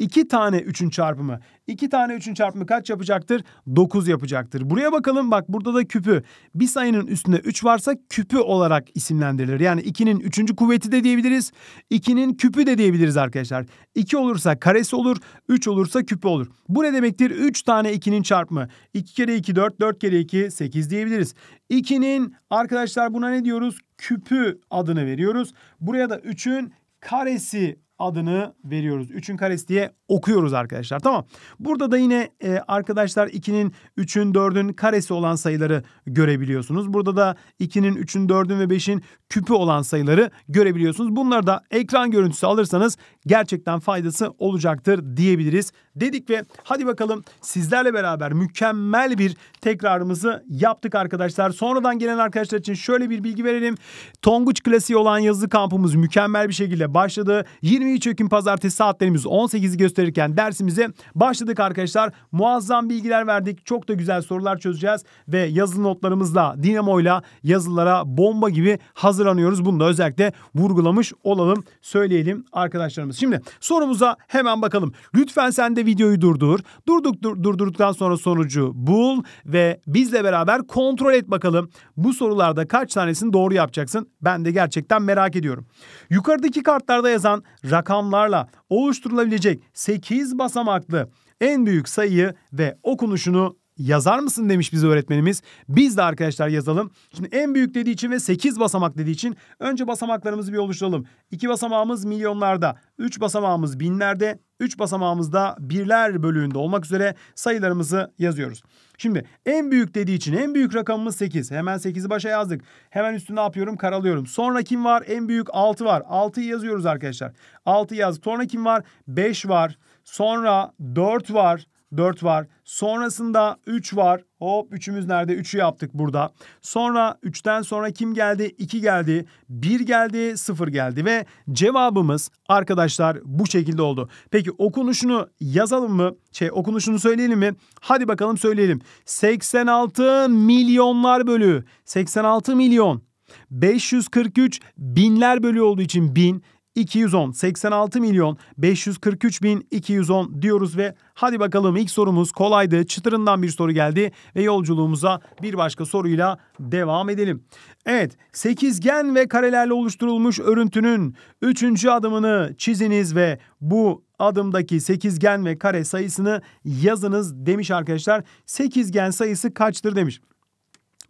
2 tane 3'ün çarpımı. 2 tane 3'ün çarpımı kaç yapacaktır? 9 yapacaktır. Buraya bakalım bak burada da küpü. Bir sayının üstünde 3 varsa küpü olarak isimlendirilir. Yani 2'nin 3. kuvveti de diyebiliriz. 2'nin küpü de diyebiliriz arkadaşlar. 2 olursa karesi olur. 3 olursa küpü olur. Bu ne demektir? 3 tane 2'nin çarpımı. 2 kere 2 4, 4 kere 2 8 diyebiliriz. 2'nin arkadaşlar buna ne diyoruz? Küpü adını veriyoruz. Buraya da 3'ün karesi adını veriyoruz. 3'ün karesi diye okuyoruz arkadaşlar. Tamam. Burada da yine e, arkadaşlar 2'nin 3'ün 4'ün karesi olan sayıları görebiliyorsunuz. Burada da 2'nin 3'ün 4'ün ve 5'in küpü olan sayıları görebiliyorsunuz. Bunları da ekran görüntüsü alırsanız gerçekten faydası olacaktır diyebiliriz dedik ve hadi bakalım sizlerle beraber mükemmel bir tekrarımızı yaptık arkadaşlar. Sonradan gelen arkadaşlar için şöyle bir bilgi verelim. Tonguç klasiği olan yazılı kampımız mükemmel bir şekilde başladı. 20 bir çökün pazartesi saatlerimiz 18'i gösterirken dersimize başladık arkadaşlar. Muazzam bilgiler verdik. Çok da güzel sorular çözeceğiz ve yazılı notlarımızla dinamoyla yazılara bomba gibi hazırlanıyoruz. Bunu da özellikle vurgulamış olalım söyleyelim arkadaşlarımız. Şimdi sorumuza hemen bakalım. Lütfen sen de videoyu durdur. Durduk dur, durdurduktan sonra sonucu bul ve bizle beraber kontrol et bakalım. Bu sorularda kaç tanesini doğru yapacaksın? Ben de gerçekten merak ediyorum. Yukarıdaki kartlarda yazan rakamlarla oluşturulabilecek 8 basamaklı en büyük sayıyı ve okunuşunu yazar mısın demiş bize öğretmenimiz. Biz de arkadaşlar yazalım. Şimdi en büyük dediği için ve 8 basamak dediği için önce basamaklarımızı bir oluşturalım. 2 basamağımız milyonlarda, 3 basamağımız binlerde, 3 basamağımızda birler bölüğünde olmak üzere sayılarımızı yazıyoruz. Şimdi en büyük dediği için en büyük rakamımız 8. Hemen 8'i başa yazdık. Hemen üstüne yapıyorum? Karalıyorum. Sonra kim var? En büyük 6 var. 6'yı yazıyoruz arkadaşlar. 6 yaz. Sonra kim var? 5 var. Sonra 4 var. 4 var. Sonrasında 3 var. Hop 3'ümüz nerede? 3'ü yaptık burada. Sonra 3'ten sonra kim geldi? 2 geldi. 1 geldi. 0 geldi. Ve cevabımız arkadaşlar bu şekilde oldu. Peki okunuşunu yazalım mı? Şey okunuşunu söyleyelim mi? Hadi bakalım söyleyelim. 86 milyonlar bölü. 86 milyon. 543 binler bölü olduğu için bin. 210 86 milyon 543 bin 210 diyoruz ve hadi bakalım ilk sorumuz kolaydı. Çıtırından bir soru geldi ve yolculuğumuza bir başka soruyla devam edelim. Evet sekizgen ve karelerle oluşturulmuş örüntünün üçüncü adımını çiziniz ve bu adımdaki sekizgen ve kare sayısını yazınız demiş arkadaşlar. Sekizgen sayısı kaçtır demiş.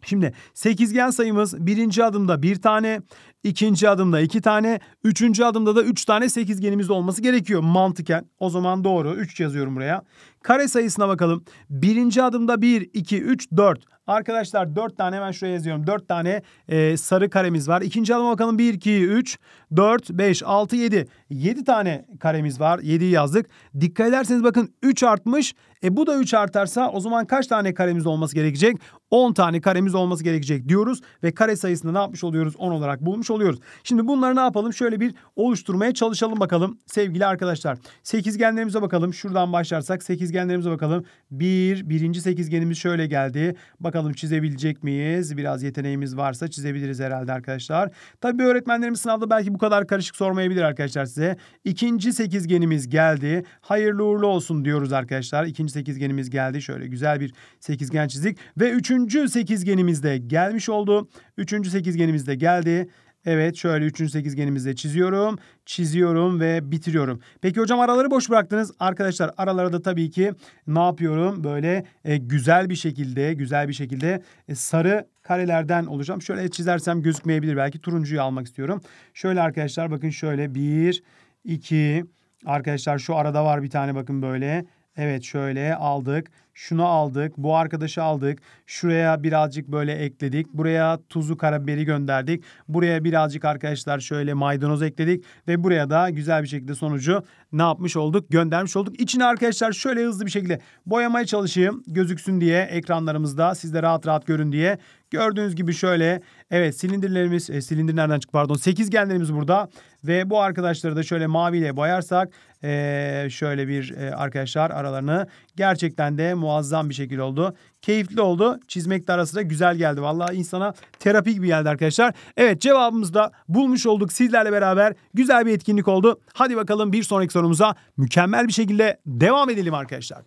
Şimdi sekizgen sayımız birinci adımda bir tane, İkinci adımda iki tane, üçüncü adımda da üç tane sekizgenimiz olması gerekiyor mantıken. O zaman doğru. Üç yazıyorum buraya. Kare sayısına bakalım. Birinci adımda bir, iki, üç, dört. Arkadaşlar dört tane hemen şuraya yazıyorum. Dört tane e, sarı karemiz var. İkinci adıma bakalım. Bir, iki, üç, dört, beş, altı, yedi. Yedi tane karemiz var. Yediyi yazdık. Dikkat ederseniz bakın üç artmış. E bu da 3 artarsa o zaman kaç tane karemiz olması gerekecek? 10 tane karemiz olması gerekecek diyoruz ve kare sayısını ne yapmış oluyoruz? 10 olarak bulmuş oluyoruz. Şimdi bunları ne yapalım? Şöyle bir oluşturmaya çalışalım bakalım sevgili arkadaşlar. Sekizgenlerimize bakalım. Şuradan başlarsak sekizgenlerimize bakalım. Bir, birinci sekizgenimiz şöyle geldi. Bakalım çizebilecek miyiz? Biraz yeteneğimiz varsa çizebiliriz herhalde arkadaşlar. Tabii öğretmenlerimiz sınavda belki bu kadar karışık sormayabilir arkadaşlar size. İkinci sekizgenimiz geldi. Hayırlı uğurlu olsun diyoruz arkadaşlar. İkinci sekizgenimiz geldi. Şöyle güzel bir sekizgen çizdik. Ve üçüncü sekizgenimiz de gelmiş oldu. Üçüncü sekizgenimiz de geldi. Evet şöyle üçüncü sekizgenimizde çiziyorum, çiziyorum ve bitiriyorum. Peki hocam araları boş bıraktınız. Arkadaşlar aralara da tabii ki ne yapıyorum? Böyle e, güzel bir şekilde, güzel bir şekilde e, sarı karelerden olacağım. Şöyle çizersem gözükmeyebilir belki. Turuncuyu almak istiyorum. Şöyle arkadaşlar bakın şöyle bir, iki... Arkadaşlar şu arada var bir tane bakın böyle. Evet şöyle aldık. Şunu aldık. Bu arkadaşı aldık. Şuraya birazcık böyle ekledik. Buraya tuzu karabiberi gönderdik. Buraya birazcık arkadaşlar şöyle maydanoz ekledik. Ve buraya da güzel bir şekilde sonucu ne yapmış olduk? Göndermiş olduk. İçine arkadaşlar şöyle hızlı bir şekilde boyamaya çalışayım. Gözüksün diye ekranlarımızda. Siz de rahat rahat görün diye. Gördüğünüz gibi şöyle evet silindirlerimiz e, silindir nereden çıktı pardon 8 genlerimiz burada ve bu arkadaşları da şöyle maviyle boyarsak ee, şöyle bir e, arkadaşlar aralarını. Gerçekten de muazzam bir şekilde oldu. Keyifli oldu. Çizmek de arası güzel geldi. Valla insana terapi gibi geldi arkadaşlar. Evet cevabımızı da bulmuş olduk sizlerle beraber. Güzel bir etkinlik oldu. Hadi bakalım bir sonraki sorumuza mükemmel bir şekilde devam edelim arkadaşlar.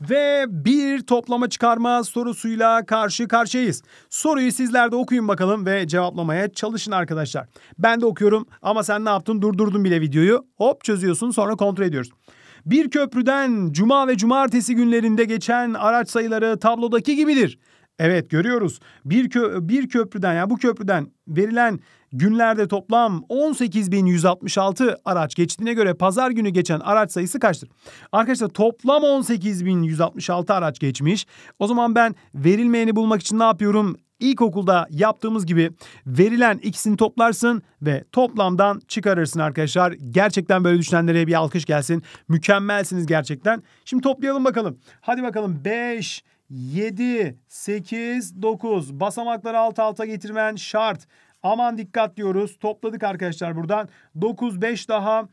Ve bir toplama çıkarma sorusuyla karşı karşıyayız. Soruyu sizler de okuyun bakalım ve cevaplamaya çalışın arkadaşlar. Ben de okuyorum ama sen ne yaptın durdurdun bile videoyu. Hop çözüyorsun sonra kontrol ediyoruz. Bir köprüden cuma ve cumartesi günlerinde geçen araç sayıları tablodaki gibidir. Evet görüyoruz. Bir kö bir köprüden ya yani bu köprüden verilen Günlerde toplam 18.166 araç geçtiğine göre pazar günü geçen araç sayısı kaçtır? Arkadaşlar toplam 18.166 araç geçmiş. O zaman ben verilmeyeni bulmak için ne yapıyorum? İlkokulda yaptığımız gibi verilen ikisini toplarsın ve toplamdan çıkarırsın arkadaşlar. Gerçekten böyle düşünenlere bir alkış gelsin. Mükemmelsiniz gerçekten. Şimdi toplayalım bakalım. Hadi bakalım 5, 7, 8, 9 basamakları alt alta getirmen şart. Aman dikkat diyoruz. Topladık arkadaşlar buradan. 9 5 daha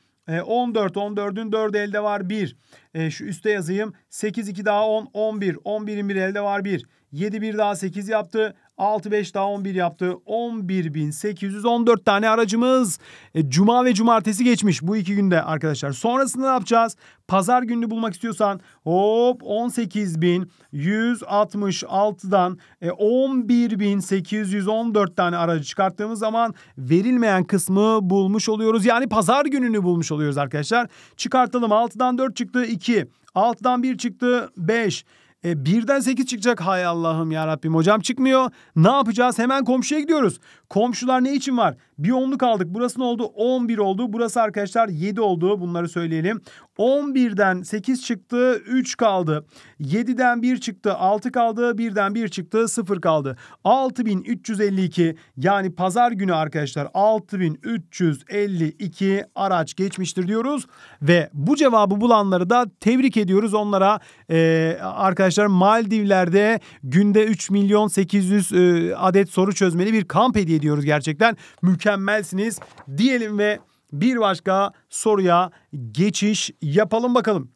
14 14'ün 4 elde var 1. E, şu üste yazayım. 8 2 daha 10 11. 11'in 1 elde var 1. 7 1 daha 8 yaptı. 6 5 daha 11 yaptı. 11.814 tane aracımız e, cuma ve cumartesi geçmiş bu iki günde arkadaşlar. Sonrasında ne yapacağız? Pazar günü bulmak istiyorsan hop 18.166'dan 11.814 e, tane aracı çıkarttığımız zaman verilmeyen kısmı bulmuş oluyoruz. Yani pazar gününü bulmuş oluyoruz arkadaşlar. Çıkartalım 6'dan 4 çıktı 2. 6'dan 1 çıktı 5. E, birden sekiz çıkacak hay Allah'ım ya Rabbim hocam çıkmıyor. Ne yapacağız? Hemen komşuya gidiyoruz. Komşular ne için var? Bir onluk aldık. Burası ne oldu? 11 oldu. Burası arkadaşlar 7 oldu. Bunları söyleyelim. 11'den 8 çıktı. 3 kaldı. 7'den 1 çıktı. 6 kaldı. 1'den 1 çıktı. 0 kaldı. 6352 yani pazar günü arkadaşlar 6352 araç geçmiştir diyoruz. Ve bu cevabı bulanları da tebrik ediyoruz. Onlara e, arkadaşlar Maldivler'de günde 3 milyon 800 e, adet soru çözmeli bir kamp hediye ediyoruz gerçekten. Mükemmel mükemmelsiniz diyelim ve bir başka soruya geçiş yapalım bakalım.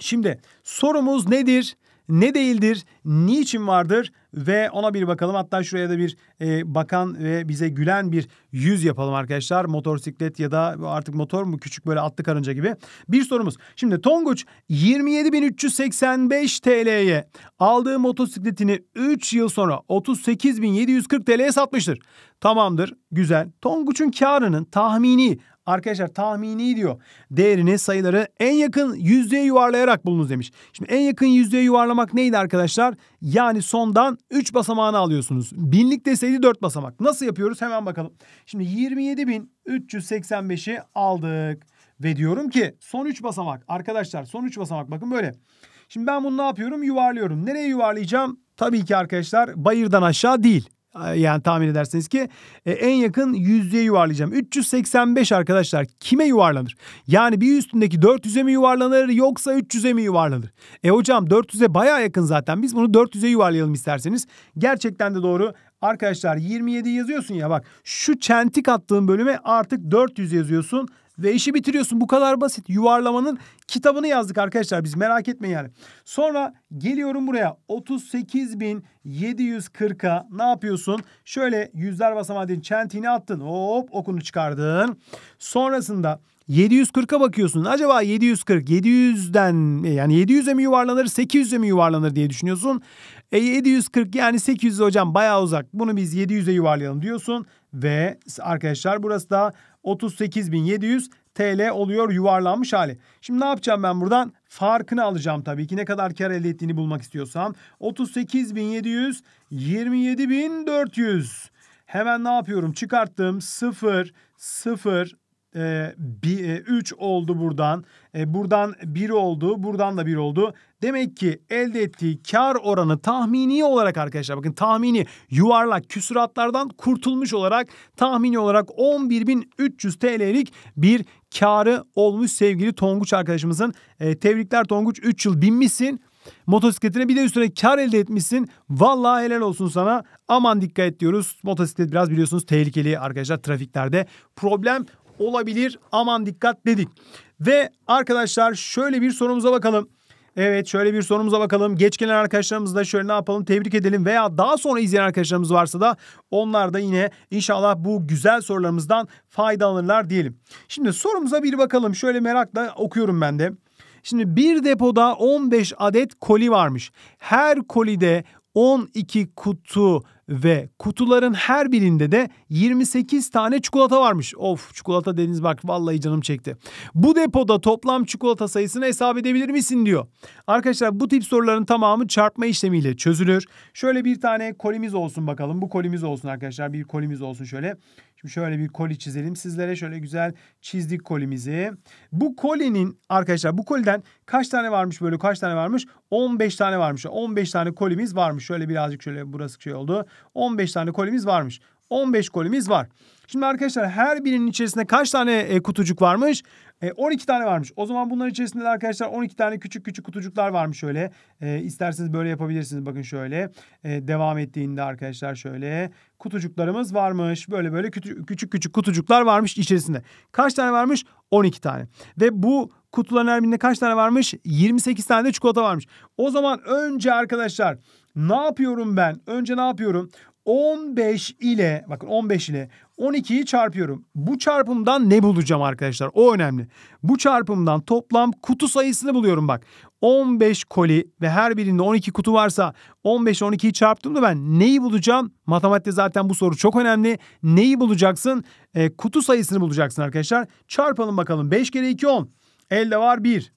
Şimdi sorumuz nedir? Ne değildir? Niçin vardır? Ve ona bir bakalım. Hatta şuraya da bir e, bakan ve bize gülen bir yüz yapalım arkadaşlar. Motorsiklet ya da artık motor mu küçük böyle atlı karınca gibi. Bir sorumuz. Şimdi Tonguç 27.385 TL'ye aldığı motosikletini 3 yıl sonra 38.740 TL'ye satmıştır. Tamamdır. Güzel. Tonguç'un karının tahmini arkadaşlar tahmini diyor. Değerini sayıları en yakın yüzdeye yuvarlayarak bulunuz demiş. Şimdi en yakın yüzdeye yuvarlamak neydi arkadaşlar? Yani sondan 3 basamağını alıyorsunuz. Binlik deseydi 4 basamak. Nasıl yapıyoruz hemen bakalım. Şimdi 27.385'i aldık. Ve diyorum ki son 3 basamak arkadaşlar son 3 basamak bakın böyle. Şimdi ben bunu ne yapıyorum? Yuvarlıyorum. Nereye yuvarlayacağım? Tabii ki arkadaşlar bayırdan aşağı değil yani tahmin edersiniz ki e, en yakın yüzde yuvarlayacağım. 385 arkadaşlar kime yuvarlanır? Yani bir üstündeki 400'e mi yuvarlanır yoksa 300'e mi yuvarlanır? E hocam 400'e baya yakın zaten. Biz bunu 400'e yuvarlayalım isterseniz. Gerçekten de doğru. Arkadaşlar 27 yazıyorsun ya bak şu çentik attığın bölüme artık 400 yazıyorsun ve işi bitiriyorsun. Bu kadar basit. Yuvarlamanın kitabını yazdık arkadaşlar biz merak etmeyin yani. Sonra geliyorum buraya 38.740'a ne yapıyorsun? Şöyle yüzler basamağı değil attın. Hop okunu çıkardın. Sonrasında 740'a bakıyorsun. Acaba 740 700'den yani 700'e mi yuvarlanır 800'e mi yuvarlanır diye düşünüyorsun. E 740 yani 800 hocam bayağı uzak. Bunu biz 700'e yuvarlayalım diyorsun. Ve arkadaşlar burası da 38.700 TL oluyor yuvarlanmış hali. Şimdi ne yapacağım ben buradan? Farkını alacağım tabii ki ne kadar kar elde ettiğini bulmak istiyorsam. 38.700, 27.400. Hemen ne yapıyorum? Çıkarttım 0, 0, e, 3 e, oldu buradan. E, buradan 1 oldu. Buradan da 1 oldu. Demek ki elde ettiği kar oranı tahmini olarak arkadaşlar bakın tahmini yuvarlak küsuratlardan kurtulmuş olarak tahmini olarak 11.300 TL'lik bir karı olmuş sevgili Tonguç arkadaşımızın. E, tebrikler Tonguç 3 yıl binmişsin. Motosikletine bir de üstüne kar elde etmişsin. Vallahi helal olsun sana. Aman dikkat et diyoruz. Motosiklet biraz biliyorsunuz tehlikeli arkadaşlar trafiklerde. Problem olabilir. Aman dikkat dedik. Ve arkadaşlar şöyle bir sorumuza bakalım. Evet şöyle bir sorumuza bakalım. Geç gelen arkadaşlarımızı da şöyle ne yapalım tebrik edelim veya daha sonra izleyen arkadaşlarımız varsa da onlar da yine inşallah bu güzel sorularımızdan faydalanırlar diyelim. Şimdi sorumuza bir bakalım. Şöyle merakla okuyorum ben de. Şimdi bir depoda 15 adet koli varmış. Her kolide 12 kutu ve kutuların her birinde de 28 tane çikolata varmış. Of çikolata dediniz bak vallahi canım çekti. Bu depoda toplam çikolata sayısını hesap edebilir misin diyor. Arkadaşlar bu tip soruların tamamı çarpma işlemiyle çözülür. Şöyle bir tane kolimiz olsun bakalım. Bu kolimiz olsun arkadaşlar. Bir kolimiz olsun şöyle. Şimdi şöyle bir koli çizelim sizlere. Şöyle güzel çizdik kolimizi. Bu kolinin arkadaşlar bu koliden kaç tane varmış böyle kaç tane varmış? 15 tane varmış. 15 tane kolimiz varmış. Şöyle birazcık şöyle burası şey oldu. 15 tane kolimiz varmış. 15 kolimiz var. Şimdi arkadaşlar her birinin içerisinde kaç tane e, kutucuk varmış? E, 12 tane varmış. O zaman bunların içerisinde de arkadaşlar 12 tane küçük küçük kutucuklar varmış şöyle. E, isterseniz böyle yapabilirsiniz. Bakın şöyle. E, devam ettiğinde arkadaşlar şöyle kutucuklarımız varmış. Böyle böyle küçük küçük, küçük kutucuklar varmış içerisinde. Kaç tane varmış? 12 tane. Ve bu kutuların her birinde kaç tane varmış? 28 tane de çikolata varmış. O zaman önce arkadaşlar ne yapıyorum ben? Önce ne yapıyorum? 15 ile bakın 15 ile 12'yi çarpıyorum. Bu çarpımdan ne bulacağım arkadaşlar? O önemli. Bu çarpımdan toplam kutu sayısını buluyorum bak. 15 koli ve her birinde 12 kutu varsa 15 12'yi da ben neyi bulacağım? Matematikte zaten bu soru çok önemli. Neyi bulacaksın? E, kutu sayısını bulacaksın arkadaşlar. Çarpalım bakalım. 5 kere 2 10. Elde var 1.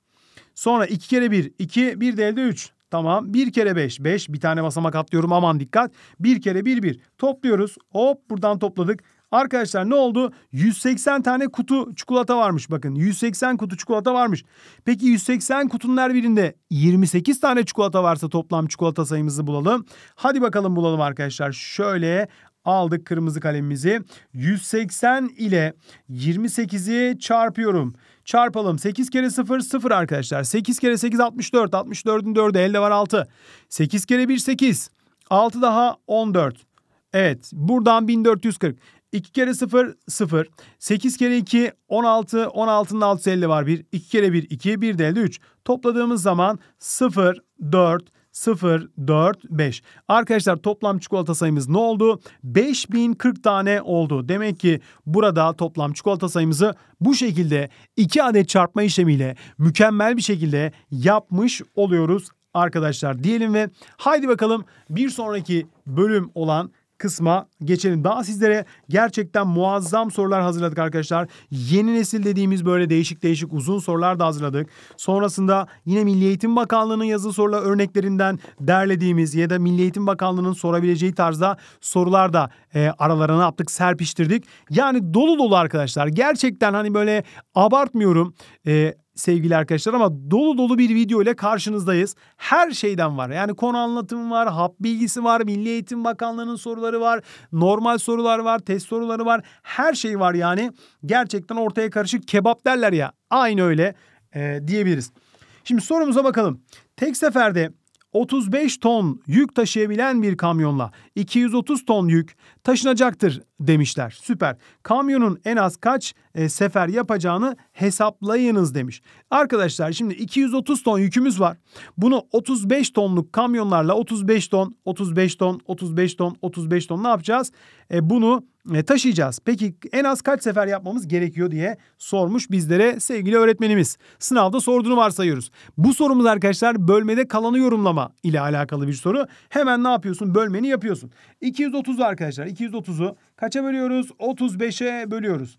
Sonra 2 kere 1 2 1 de elde 3. Tamam. Bir kere beş. Beş. Bir tane basamak atlıyorum. Aman dikkat. Bir kere bir bir. Topluyoruz. Hop buradan topladık. Arkadaşlar ne oldu? 180 tane kutu çikolata varmış bakın. 180 kutu çikolata varmış. Peki 180 kutunun her birinde 28 tane çikolata varsa toplam çikolata sayımızı bulalım. Hadi bakalım bulalım arkadaşlar. Şöyle aldık kırmızı kalemimizi. 180 ile 28'i çarpıyorum. Çarpalım. 8 kere 0 0 arkadaşlar. 8 kere 8 64. 64'ün 4'ü elde var 6. 8 kere 1 8. 6 daha 14. Evet buradan 1440. 2 kere 0 0. 8 kere 2 16. 16'nın 6 50 var 1. 2 kere 1 2. 1 de elde 3. Topladığımız zaman 0 4 0, 4, 5. Arkadaşlar toplam çikolata sayımız ne oldu? 5040 tane oldu. Demek ki burada toplam çikolata sayımızı bu şekilde 2 adet çarpma işlemiyle mükemmel bir şekilde yapmış oluyoruz arkadaşlar diyelim ve haydi bakalım bir sonraki bölüm olan kısma geçelim. Daha sizlere gerçekten muazzam sorular hazırladık arkadaşlar. Yeni nesil dediğimiz böyle değişik değişik uzun sorular da hazırladık. Sonrasında yine Milli Eğitim Bakanlığı'nın yazılı sorular örneklerinden derlediğimiz ya da Milli Eğitim Bakanlığı'nın sorabileceği tarzda sorular da e, aralarına attık, serpiştirdik. Yani dolu dolu arkadaşlar. Gerçekten hani böyle abartmıyorum. E, sevgili arkadaşlar ama dolu dolu bir video ile karşınızdayız. Her şeyden var. Yani konu anlatımı var, hap bilgisi var, Milli Eğitim Bakanlığı'nın soruları var, normal sorular var, test soruları var. Her şey var yani. Gerçekten ortaya karışık kebap derler ya. Aynı öyle e, diyebiliriz. Şimdi sorumuza bakalım. Tek seferde 35 ton yük taşıyabilen bir kamyonla 230 ton yük taşınacaktır demişler. Süper. Kamyonun en az kaç e, sefer yapacağını hesaplayınız demiş. Arkadaşlar şimdi 230 ton yükümüz var. Bunu 35 tonluk kamyonlarla 35 ton, 35 ton, 35 ton, 35 ton ne yapacağız? E, bunu e, taşıyacağız. Peki en az kaç sefer yapmamız gerekiyor diye sormuş bizlere sevgili öğretmenimiz. Sınavda sorduğunu varsayıyoruz. Bu sorumuz arkadaşlar bölmede kalanı yorumlama ile alakalı bir soru. Hemen ne yapıyorsun? Bölmeni yapıyorsun. 230 arkadaşlar. 230'u kaça bölüyoruz? 35'e bölüyoruz.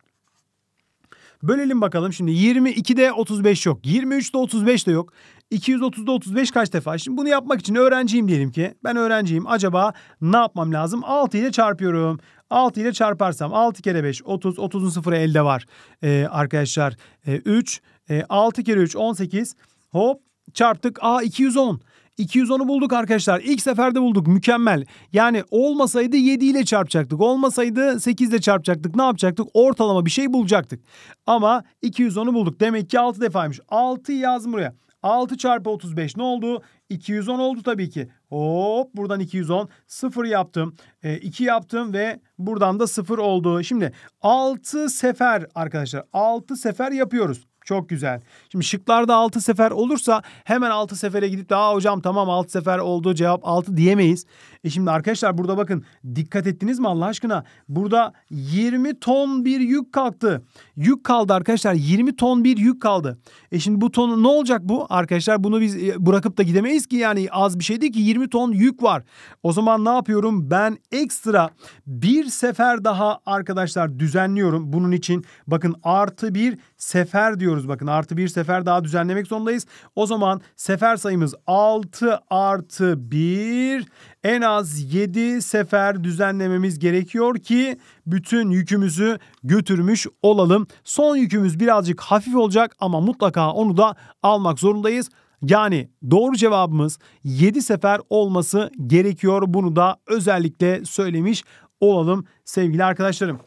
Bölelim bakalım şimdi 22'de 35 yok. 23'de 35 de yok. 230'da 35 kaç defa? Şimdi bunu yapmak için öğrenciyim diyelim ki. Ben öğrenciyim. Acaba ne yapmam lazım? 6 ile çarpıyorum. 6 ile çarparsam 6 kere 5 30. 30'un sıfırı elde var ee, arkadaşlar. Ee, 3. Ee, 6 kere 3 18. Hop çarptık. Aa 210. 210'u bulduk arkadaşlar. İlk seferde bulduk. Mükemmel. Yani olmasaydı 7 ile çarpacaktık. Olmasaydı 8 ile çarpacaktık. Ne yapacaktık? Ortalama bir şey bulacaktık. Ama 210'u bulduk. Demek ki 6 defaymış. 6 yaz buraya. 6 çarpı 35 ne oldu? 210 oldu tabii ki. Hop buradan 210. 0 yaptım. E, 2 yaptım ve buradan da 0 oldu. Şimdi 6 sefer arkadaşlar 6 sefer yapıyoruz. Çok güzel. Şimdi şıklarda 6 sefer olursa hemen 6 sefere gidip daha hocam tamam 6 sefer oldu cevap 6 diyemeyiz. E şimdi arkadaşlar burada bakın dikkat ettiniz mi Allah aşkına? Burada 20 ton bir yük kalktı. Yük kaldı arkadaşlar 20 ton bir yük kaldı. E şimdi bu ton ne olacak bu? Arkadaşlar bunu biz e, bırakıp da gidemeyiz ki yani az bir şey değil ki 20 ton yük var. O zaman ne yapıyorum? Ben ekstra bir sefer daha arkadaşlar düzenliyorum. Bunun için bakın artı bir sefer diyor yapıyoruz bakın. Artı bir sefer daha düzenlemek zorundayız. O zaman sefer sayımız 6 artı 1 en az 7 sefer düzenlememiz gerekiyor ki bütün yükümüzü götürmüş olalım. Son yükümüz birazcık hafif olacak ama mutlaka onu da almak zorundayız. Yani doğru cevabımız 7 sefer olması gerekiyor. Bunu da özellikle söylemiş olalım sevgili arkadaşlarım.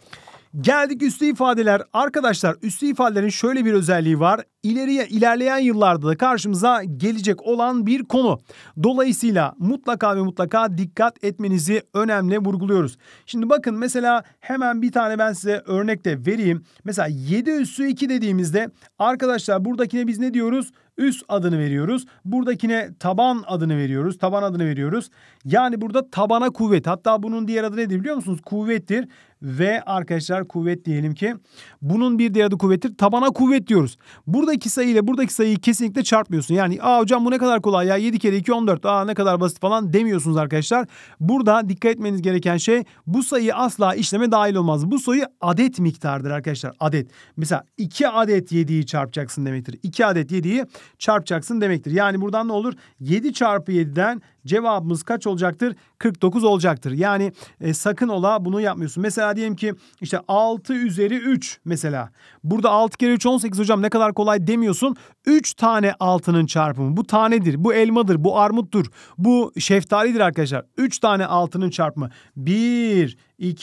Geldik üstü ifadeler. Arkadaşlar üstü ifadelerin şöyle bir özelliği var. İleriye ilerleyen yıllarda da karşımıza gelecek olan bir konu. Dolayısıyla mutlaka ve mutlaka dikkat etmenizi önemli vurguluyoruz. Şimdi bakın mesela hemen bir tane ben size örnek de vereyim. Mesela 7 üssü 2 dediğimizde arkadaşlar buradakine biz ne diyoruz? üst adını veriyoruz. Buradakine taban adını veriyoruz. Taban adını veriyoruz. Yani burada tabana kuvvet. Hatta bunun diğer adı nedir biliyor musunuz? Kuvvettir. Ve arkadaşlar kuvvet diyelim ki. Bunun bir diğer adı kuvvettir. Tabana kuvvet diyoruz. Buradaki sayı ile buradaki sayıyı kesinlikle çarpmıyorsun. Yani aa hocam bu ne kadar kolay ya 7 kere 2 14 aa ne kadar basit falan demiyorsunuz arkadaşlar. Burada dikkat etmeniz gereken şey bu sayı asla işleme dahil olmaz. Bu sayı adet miktardır arkadaşlar adet. Mesela 2 adet 7'yi çarpacaksın demektir. 2 adet 7'yi çarpacaksın demektir. Yani buradan ne olur? 7 çarpı 7'den cevabımız kaç olacaktır? 49 olacaktır. Yani e, sakın ola bunu yapmıyorsun. Mesela diyelim ki işte 6 üzeri 3 mesela. Burada 6 kere 3 18 hocam ne kadar kolay demiyorsun. 3 tane altının çarpımı. Bu tanedir, bu elmadır, bu armuttur, bu şeftalidir arkadaşlar. 3 tane altının çarpımı. 1, 2,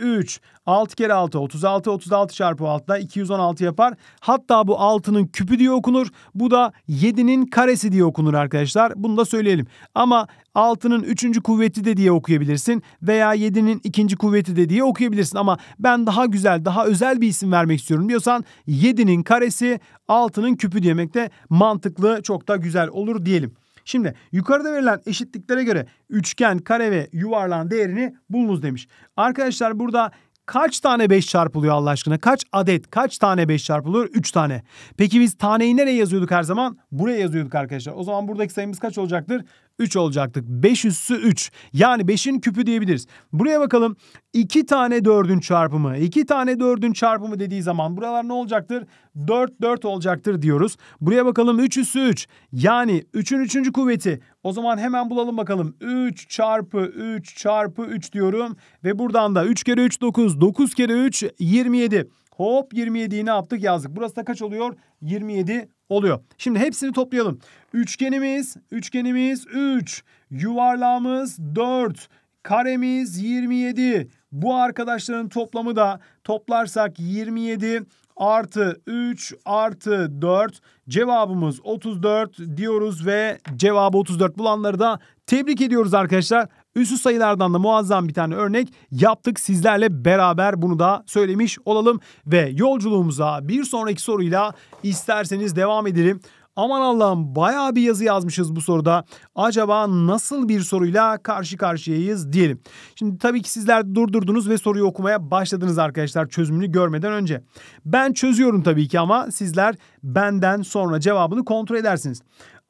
3. 6 kere 6 36. 36 çarpı 6 da 216 yapar. Hatta bu 6'nın küpü diye okunur. Bu da 7'nin karesi diye okunur arkadaşlar. Bunu da söyleyelim. Ama 6'nın 3. kuvveti de diye okuyabilirsin. Veya 7'nin 2. kuvveti de diye okuyabilirsin. Ama ben daha güzel, daha özel bir isim vermek istiyorum diyorsan 7'nin karesi 6'nın küpü demek de mantıklı çok da güzel olur diyelim. Şimdi yukarıda verilen eşitliklere göre üçgen, kare ve yuvarlağın değerini bulunuz demiş. Arkadaşlar burada kaç tane 5 çarpılıyor Allah aşkına? Kaç adet, kaç tane 5 çarpılıyor? 3 tane. Peki biz taneyi nereye yazıyorduk her zaman? Buraya yazıyorduk arkadaşlar. O zaman buradaki sayımız kaç olacaktır? 3 olacaktık. 5 üssü 3. Yani 5'in küpü diyebiliriz. Buraya bakalım. 2 tane 4'ün çarpımı. 2 tane 4'ün çarpımı dediği zaman buralar ne olacaktır? 4 4 olacaktır diyoruz. Buraya bakalım 3 üssü 3. Yani 3'ün 3. kuvveti. O zaman hemen bulalım bakalım. 3 çarpı 3 çarpı 3 diyorum. Ve buradan da 3 kere 3 9. 9 kere 3 27. Hop 27'yi ne yaptık yazdık. Burası da kaç oluyor? 27 oluyor. Şimdi hepsini toplayalım. Üçgenimiz, üçgenimiz 3, yuvarlağımız 4, karemiz 27. Bu arkadaşların toplamı da toplarsak 27 artı 3 artı 4 cevabımız 34 diyoruz ve cevabı 34 bulanları da tebrik ediyoruz arkadaşlar. Ünsüz sayılardan da muazzam bir tane örnek yaptık. Sizlerle beraber bunu da söylemiş olalım ve yolculuğumuza bir sonraki soruyla isterseniz devam edelim. Aman Allah'ım bayağı bir yazı yazmışız bu soruda. Acaba nasıl bir soruyla karşı karşıyayız diyelim. Şimdi tabii ki sizler durdurdunuz ve soruyu okumaya başladınız arkadaşlar çözümünü görmeden önce. Ben çözüyorum tabii ki ama sizler benden sonra cevabını kontrol edersiniz.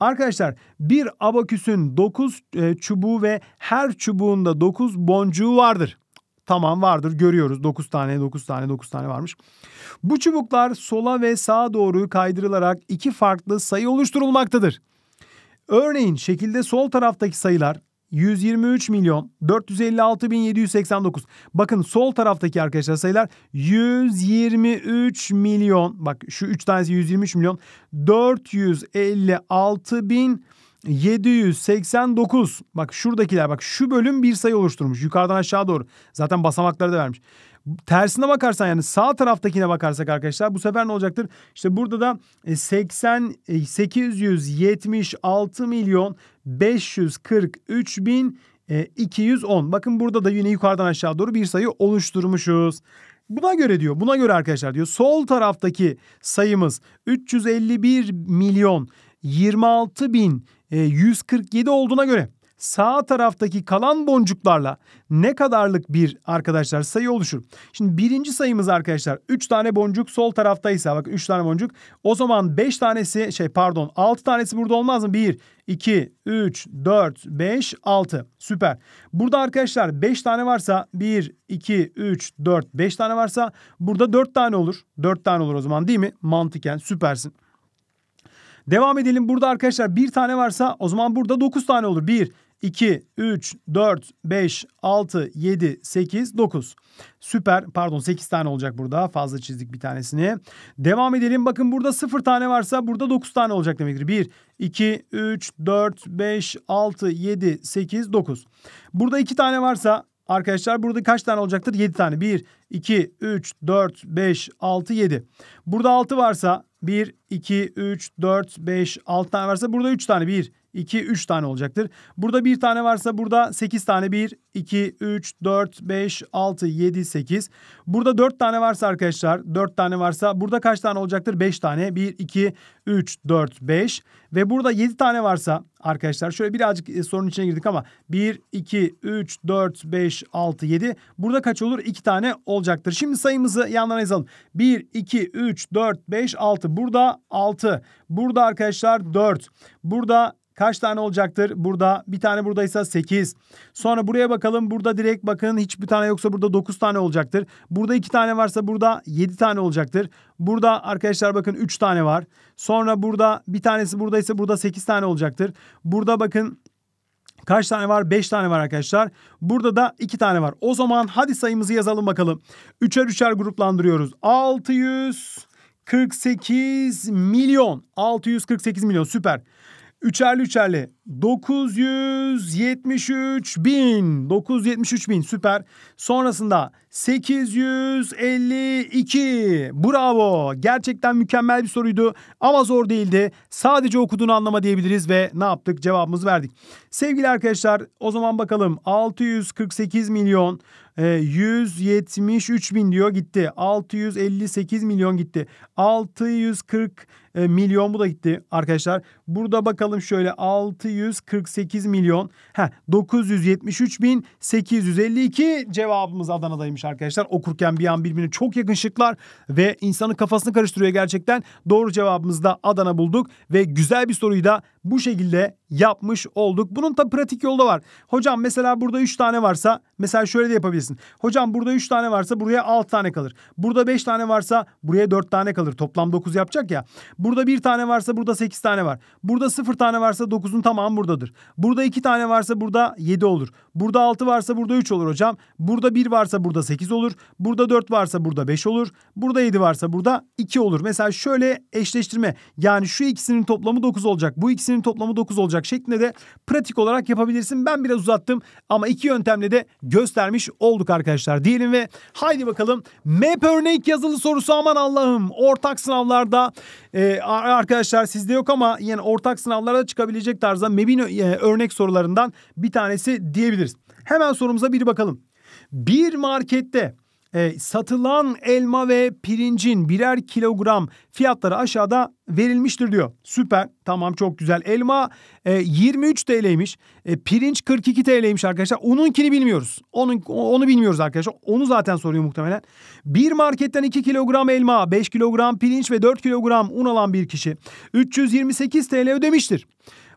Arkadaşlar bir abaküsün 9 e, çubuğu ve her çubuğunda 9 boncuğu vardır. Tamam vardır görüyoruz 9 tane 9 tane 9 tane varmış. Bu çubuklar sola ve sağa doğru kaydırılarak iki farklı sayı oluşturulmaktadır. Örneğin şekilde sol taraftaki sayılar 123 milyon 456 bin 789. Bakın sol taraftaki arkadaşlar sayılar 123 milyon. Bak şu 3 tanesi 123 milyon 456 bin 789. Bak şuradakiler bak şu bölüm bir sayı oluşturmuş. Yukarıdan aşağı doğru. Zaten basamakları da vermiş. Tersine bakarsan yani sağ taraftakine bakarsak arkadaşlar bu sefer ne olacaktır? İşte burada da 80 e, 876 e, milyon 543 bin 210. E, Bakın burada da yine yukarıdan aşağı doğru bir sayı oluşturmuşuz. Buna göre diyor, buna göre arkadaşlar diyor sol taraftaki sayımız 351 milyon 26 bin 147 olduğuna göre sağ taraftaki kalan boncuklarla ne kadarlık bir arkadaşlar sayı oluşur. Şimdi birinci sayımız arkadaşlar 3 tane boncuk sol taraftaysa bakın 3 tane boncuk o zaman 5 tanesi şey pardon 6 tanesi burada olmaz mı? 1, 2, 3, 4, 5, 6. Süper. Burada arkadaşlar 5 tane varsa 1, 2, 3, 4, 5 tane varsa burada 4 tane olur. 4 tane olur o zaman değil mi? Mantıken süpersin. Devam edelim. Burada arkadaşlar bir tane varsa o zaman burada dokuz tane olur. bir 2, 3, 4, 5, 6, 7, 8, 9. Süper. Pardon 8 tane olacak burada. Fazla çizdik bir tanesini. Devam edelim. Bakın burada 0 tane varsa burada 9 tane olacak demektir. 1, 2, 3, 4, 5, 6, 7, 8, 9. Burada 2 tane varsa Arkadaşlar burada kaç tane olacaktır? 7 tane. 1, 2, 3, 4, 5, 6, 7. Burada 6 varsa 1, 2, 3, 4, 5, 6 tane varsa burada 3 tane. 1, 2, 3 tane olacaktır. Burada bir tane varsa burada 8 tane 1, 2, 3, 4, 5, 6, 7, 8. Burada 4 tane varsa arkadaşlar 4 tane varsa burada kaç tane olacaktır? 5 tane 1, 2, 3, 4, 5 ve burada 7 tane varsa arkadaşlar şöyle birazcık e, sorunun içine girdik ama 1, 2, 3, 4, 5, 6, 7 burada kaç olur? 2 tane olacaktır. Şimdi sayımızı yandan yazalım. 1, 2, 3, 4, 5, 6 burada 6 burada arkadaşlar 4 burada kaç tane olacaktır? Burada bir tane buradaysa 8. Sonra buraya bakalım. Burada direkt bakın hiçbir tane yoksa burada 9 tane olacaktır. Burada 2 tane varsa burada 7 tane olacaktır. Burada arkadaşlar bakın 3 tane var. Sonra burada bir tanesi buradaysa burada 8 tane olacaktır. Burada bakın Kaç tane var? 5 tane var arkadaşlar. Burada da 2 tane var. O zaman hadi sayımızı yazalım bakalım. Üçer üçer gruplandırıyoruz. 648 milyon. 648 milyon süper. Üçerli üçerli. 973 bin. 973 bin süper. Sonrasında 852. Bravo. Gerçekten mükemmel bir soruydu ama zor değildi. Sadece okuduğunu anlama diyebiliriz ve ne yaptık? Cevabımızı verdik. Sevgili arkadaşlar o zaman bakalım 648 milyon 173 e, bin diyor gitti. 658 milyon gitti. 640 e, milyon bu da gitti arkadaşlar. Burada bakalım şöyle 648 milyon. Heh, 973 bin 852 cevabımız Adana'daymış arkadaşlar. Okurken bir an birbirine çok yakın şıklar ve insanın kafasını karıştırıyor gerçekten. Doğru cevabımızı da Adana bulduk ve güzel bir soruyu da bu şekilde yapmış olduk. Bunun tabi pratik yolda var. Hocam mesela burada 3 tane varsa mesela şöyle de yapabilirsin. Hocam burada 3 tane varsa buraya 6 tane kalır. Burada 5 tane varsa buraya 4 tane kalır. Toplam 9 yapacak ya. Burada bir tane varsa burada sekiz tane var. Burada sıfır tane varsa dokuzun tamamı buradadır. Burada iki tane varsa burada yedi olur. Burada altı varsa burada üç olur hocam. Burada bir varsa burada sekiz olur. Burada dört varsa burada beş olur. Burada yedi varsa burada iki olur. Mesela şöyle eşleştirme. Yani şu ikisinin toplamı dokuz olacak. Bu ikisinin toplamı dokuz olacak şeklinde de pratik olarak yapabilirsin. Ben biraz uzattım ama iki yöntemle de göstermiş olduk arkadaşlar diyelim ve haydi bakalım. Map örnek yazılı sorusu aman Allah'ım ortak sınavlarda e, arkadaşlar sizde yok ama yani ortak sınavlarda çıkabilecek tarzda MEB'in e, örnek sorularından bir tanesi diyebiliriz. Hemen sorumuza bir bakalım. Bir markette e, satılan elma ve pirincin birer kilogram fiyatları aşağıda verilmiştir diyor. Süper tamam çok güzel. Elma e, 23 TL'ymiş. E, pirinç 42 TL'ymiş arkadaşlar. Onunkini bilmiyoruz. Onun, onu bilmiyoruz arkadaşlar. Onu zaten soruyor muhtemelen. Bir marketten 2 kilogram elma, 5 kilogram pirinç ve 4 kilogram un alan bir kişi 328 TL ödemiştir.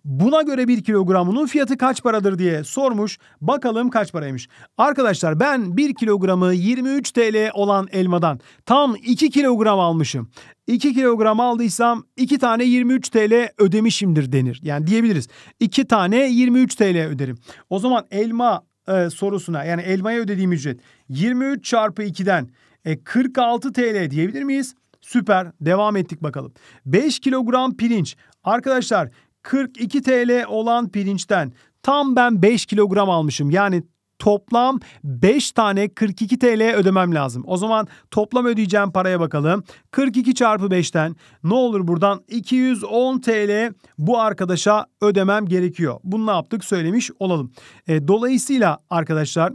Buna göre bir kilogramının fiyatı kaç paradır diye sormuş. Bakalım kaç paraymış. Arkadaşlar ben bir kilogramı 23 TL olan elmadan tam 2 kilogram almışım. 2 kilogram aldıysam 2 tane 23 TL ödemişimdir denir. Yani diyebiliriz. 2 tane 23 TL öderim. O zaman elma e, sorusuna yani elmaya ödediğim ücret 23 çarpı 2'den e, 46 TL diyebilir miyiz? Süper. Devam ettik bakalım. 5 kilogram pirinç. Arkadaşlar 42 TL olan pirinçten tam ben 5 kilogram almışım. Yani toplam 5 tane 42 TL ödemem lazım. O zaman toplam ödeyeceğim paraya bakalım. 42 çarpı 5'ten ne olur buradan 210 TL bu arkadaşa ödemem gerekiyor. Bunu ne yaptık söylemiş olalım. E, dolayısıyla arkadaşlar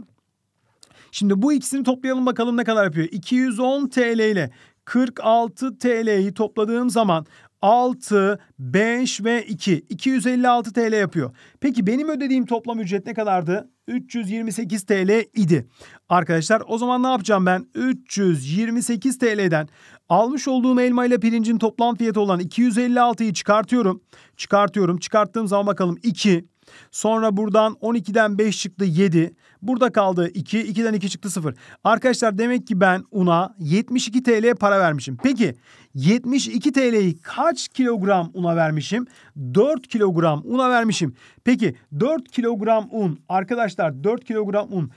şimdi bu ikisini toplayalım bakalım ne kadar yapıyor. 210 TL ile 46 TL'yi topladığım zaman 6, 5 ve 2. 256 TL yapıyor. Peki benim ödediğim toplam ücret ne kadardı? 328 TL idi. Arkadaşlar o zaman ne yapacağım ben? 328 TL'den almış olduğum elma ile pirincin toplam fiyatı olan 256'yı çıkartıyorum. Çıkartıyorum. Çıkarttığım zaman bakalım 2. Sonra buradan 12'den 5 çıktı 7. Burada kaldı 2. 2'den 2 çıktı 0. Arkadaşlar demek ki ben una 72 TL para vermişim. Peki 72 TL'yi kaç kilogram una vermişim? 4 kilogram una vermişim. Peki 4 kilogram un arkadaşlar 4 kilogram un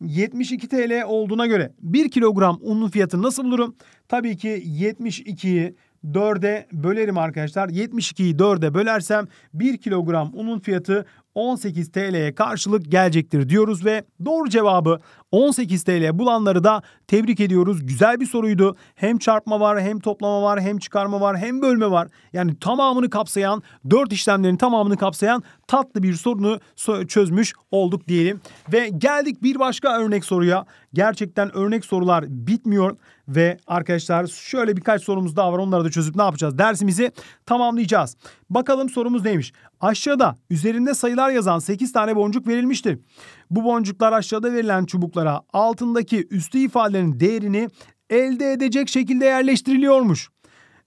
72 TL olduğuna göre 1 kilogram unun fiyatını nasıl bulurum? Tabii ki 72'yi 4'e bölerim arkadaşlar. 72'yi 4'e bölersem 1 kilogram unun fiyatı 18 TL'ye karşılık gelecektir diyoruz ve doğru cevabı 18 TL bulanları da tebrik ediyoruz. Güzel bir soruydu. Hem çarpma var hem toplama var hem çıkarma var hem bölme var. Yani tamamını kapsayan 4 işlemlerin tamamını kapsayan tatlı bir sorunu çözmüş olduk diyelim. Ve geldik bir başka örnek soruya. Gerçekten örnek sorular bitmiyor ve arkadaşlar şöyle birkaç sorumuz daha var. Onları da çözüp ne yapacağız? Dersimizi tamamlayacağız. Bakalım sorumuz neymiş? Aşağıda üzerinde sayılar yazan 8 tane boncuk verilmiştir. Bu boncuklar aşağıda verilen çubuklara altındaki üstü ifadenin değerini elde edecek şekilde yerleştiriliyormuş.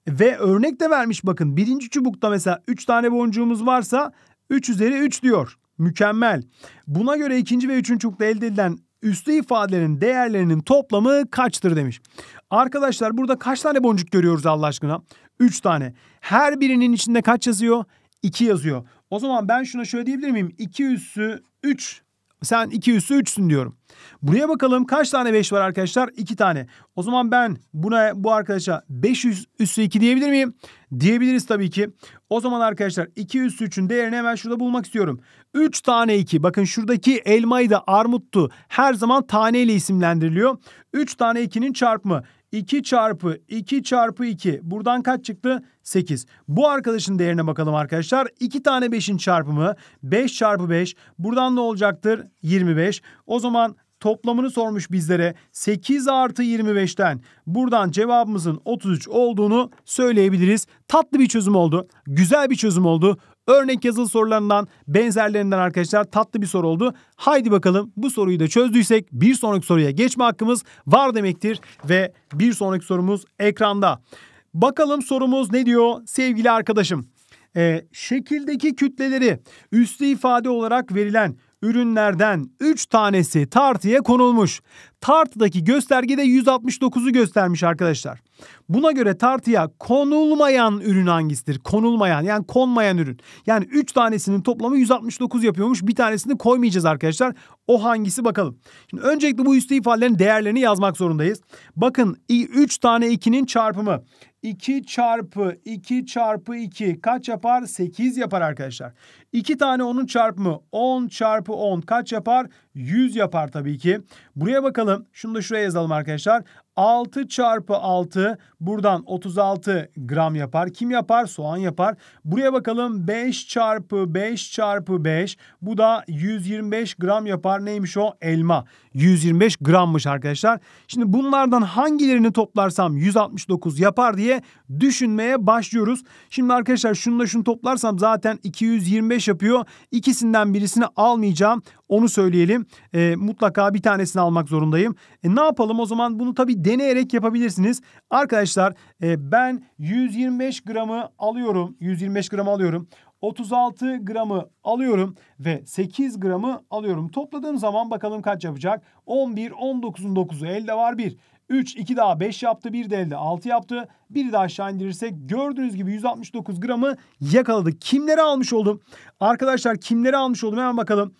Ve örnek de vermiş bakın birinci çubukta mesela 3 tane boncuğumuz varsa 3 üzeri 3 diyor. Mükemmel. Buna göre ikinci ve üçüncü çubukta elde edilen üstü ifadelerin değerlerinin toplamı kaçtır demiş. Arkadaşlar burada kaç tane boncuk görüyoruz Allah aşkına? 3 tane. Her birinin içinde kaç yazıyor? 2 yazıyor. O zaman ben şuna şöyle diyebilir miyim? 2 üssü 3 sen 2 üssü 3'sün diyorum. Buraya bakalım kaç tane 5 var arkadaşlar? 2 tane. O zaman ben buna bu arkadaşa 500 üssü 2 diyebilir miyim? Diyebiliriz tabii ki. O zaman arkadaşlar 2 üssü 3'ün değerini hemen şurada bulmak istiyorum. 3 tane 2. Bakın şuradaki elmayı da armuttu. Her zaman taneyle isimlendiriliyor. 3 tane 2'nin çarpımı. 2 çarpı 2 çarpı 2. Buradan kaç çıktı? 8. Bu arkadaşın değerine bakalım arkadaşlar. 2 tane 5'in çarpımı 5 çarpı 5. Buradan ne olacaktır? 25. O zaman toplamını sormuş bizlere 8 artı 25'ten buradan cevabımızın 33 olduğunu söyleyebiliriz. Tatlı bir çözüm oldu. Güzel bir çözüm oldu. Örnek yazılı sorularından benzerlerinden arkadaşlar tatlı bir soru oldu. Haydi bakalım bu soruyu da çözdüysek bir sonraki soruya geçme hakkımız var demektir. Ve bir sonraki sorumuz ekranda. Bakalım sorumuz ne diyor sevgili arkadaşım? Ee, şekildeki kütleleri üstü ifade olarak verilen ürünlerden 3 tanesi tartıya konulmuş. Tartıdaki de 169'u göstermiş arkadaşlar. Buna göre tartıya konulmayan ürün hangisidir? Konulmayan yani konmayan ürün. Yani 3 tanesinin toplamı 169 yapıyormuş. Bir tanesini koymayacağız arkadaşlar. O hangisi bakalım. Şimdi öncelikle bu üstü ifadelerin değerlerini yazmak zorundayız. Bakın 3 tane 2'nin çarpımı. 2 çarpı 2 çarpı 2 kaç yapar? 8 yapar arkadaşlar. 2 tane onun çarpımı 10 çarpı 10 kaç yapar? 100 yapar tabii ki. Buraya bakalım. Şunu da şuraya yazalım arkadaşlar. 6 çarpı 6 buradan 36 gram yapar. Kim yapar? Soğan yapar. Buraya bakalım 5 çarpı 5 çarpı 5 bu da 125 gram yapar. Neymiş o? Elma. 125 grammış arkadaşlar. Şimdi bunlardan hangilerini toplarsam 169 yapar diye düşünmeye başlıyoruz. Şimdi arkadaşlar şunu da şunu toplarsam zaten 225 yapıyor. İkisinden birisini almayacağım. Onu söyleyelim. E, mutlaka bir tanesini almak zorundayım. E, ne yapalım o zaman bunu tabii deneyerek yapabilirsiniz. Arkadaşlar e, ben 125 gramı alıyorum. 125 gram alıyorum. 36 gramı alıyorum ve 8 gramı alıyorum. Topladığım zaman bakalım kaç yapacak? 11, 19'un 9'u elde var 1. 3, 2 daha 5 yaptı. 1 de elde 6 yaptı. 1 de aşağı indirirsek gördüğünüz gibi 169 gramı yakaladık. Kimleri almış oldum? Arkadaşlar kimleri almış oldum? Hemen bakalım.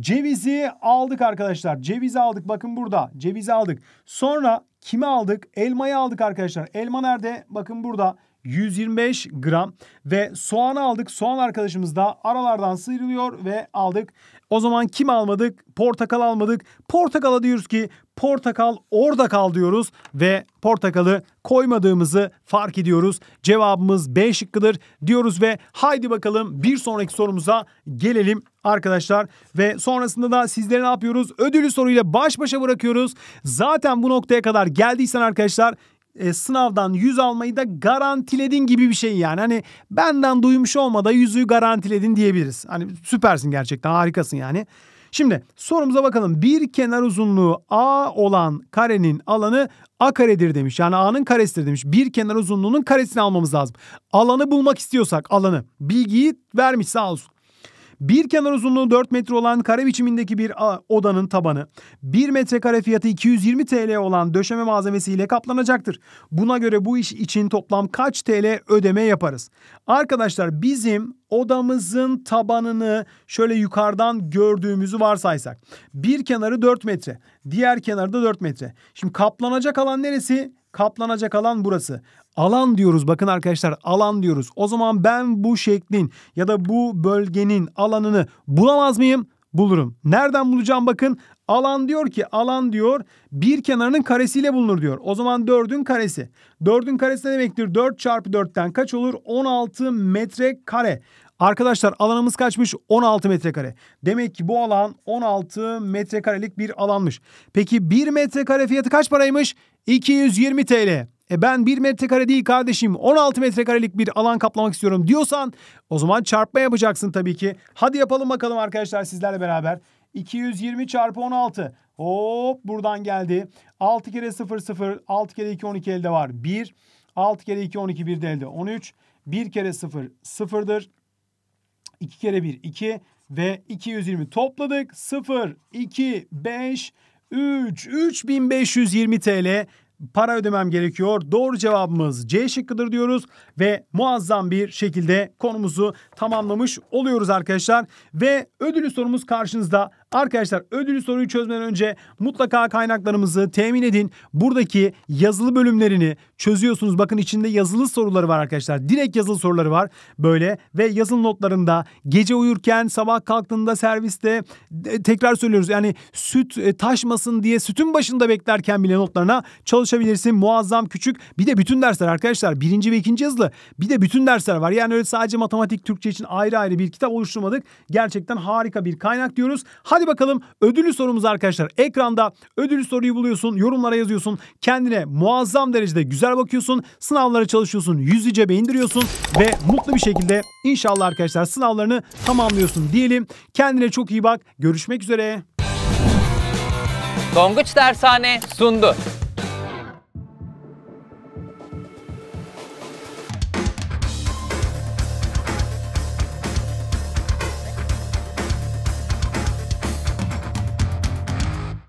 Cevizi aldık arkadaşlar. Cevizi aldık. Bakın burada. Cevizi aldık. Sonra kimi aldık? Elmayı aldık arkadaşlar. Elma nerede? Bakın burada. 125 gram ve soğan aldık. Soğan arkadaşımız da aralardan sıyrılıyor ve aldık. O zaman kim almadık? Portakal almadık. Portakala diyoruz ki portakal orada kal diyoruz ve portakalı koymadığımızı fark ediyoruz. Cevabımız B şıkkıdır diyoruz ve haydi bakalım bir sonraki sorumuza gelelim arkadaşlar. Ve sonrasında da sizlere ne yapıyoruz? Ödülü soruyla baş başa bırakıyoruz. Zaten bu noktaya kadar geldiysen arkadaşlar e, sınavdan 100 almayı da garantiledin gibi bir şey yani. Hani benden duymuş olmada 100'ü garantiledin diyebiliriz. Hani süpersin gerçekten harikasın yani. Şimdi sorumuza bakalım. Bir kenar uzunluğu A olan karenin alanı A karedir demiş. Yani A'nın karesidir demiş. Bir kenar uzunluğunun karesini almamız lazım. Alanı bulmak istiyorsak alanı. Bilgiyi vermiş sağ olsun. Bir kenar uzunluğu 4 metre olan kare biçimindeki bir odanın tabanı 1 metrekare fiyatı 220 TL olan döşeme malzemesiyle kaplanacaktır. Buna göre bu iş için toplam kaç TL ödeme yaparız? Arkadaşlar bizim odamızın tabanını şöyle yukarıdan gördüğümüzü varsaysak. Bir kenarı 4 metre, diğer kenarı da 4 metre. Şimdi kaplanacak alan neresi? Kaplanacak alan burası. Alan diyoruz bakın arkadaşlar alan diyoruz. O zaman ben bu şeklin ya da bu bölgenin alanını bulamaz mıyım? Bulurum. Nereden bulacağım bakın. Alan diyor ki alan diyor bir kenarının karesiyle bulunur diyor. O zaman 4'ün karesi. 4'ün karesi ne demektir? 4 çarpı 4'ten kaç olur? 16 metre kare. Arkadaşlar alanımız kaçmış? 16 metrekare. Demek ki bu alan 16 metrekarelik bir alanmış. Peki 1 metrekare fiyatı kaç paraymış? 220 TL. E ben 1 metrekare değil kardeşim 16 metrekarelik bir alan kaplamak istiyorum diyorsan o zaman çarpma yapacaksın tabii ki. Hadi yapalım bakalım arkadaşlar sizlerle beraber. 220 çarpı 16. Hop buradan geldi. 6 kere 0 0 6 kere 2 12 elde var 1. 6 kere 2 12 1 de elde 13. 1 kere 0 sıfırdır. 2 kere 1 2 ve 220 topladık. 0, 2, 5, 3, 3520 TL para ödemem gerekiyor. Doğru cevabımız C şıkkıdır diyoruz ve muazzam bir şekilde konumuzu tamamlamış oluyoruz arkadaşlar. Ve ödülü sorumuz karşınızda. Arkadaşlar ödülü soruyu çözmeden önce mutlaka kaynaklarımızı temin edin. Buradaki yazılı bölümlerini çözüyorsunuz. Bakın içinde yazılı soruları var arkadaşlar. Direkt yazılı soruları var böyle ve yazılı notlarında gece uyurken sabah kalktığında serviste e, tekrar söylüyoruz. Yani süt e, taşmasın diye sütün başında beklerken bile notlarına çalışabilirsin. Muazzam küçük bir de bütün dersler arkadaşlar birinci ve ikinci yazılı bir de bütün dersler var. Yani öyle sadece matematik Türkçe için ayrı ayrı bir kitap oluşturmadık. Gerçekten harika bir kaynak diyoruz. Hadi bakalım ödüllü sorumuz arkadaşlar. Ekranda ödüllü soruyu buluyorsun yorumlara yazıyorsun. Kendine muazzam derecede güzel kitaplara bakıyorsun, sınavlara çalışıyorsun, yüzüce beindiriyorsun ve mutlu bir şekilde inşallah arkadaşlar sınavlarını tamamlıyorsun diyelim. Kendine çok iyi bak. Görüşmek üzere. Donguç Dershane sundu.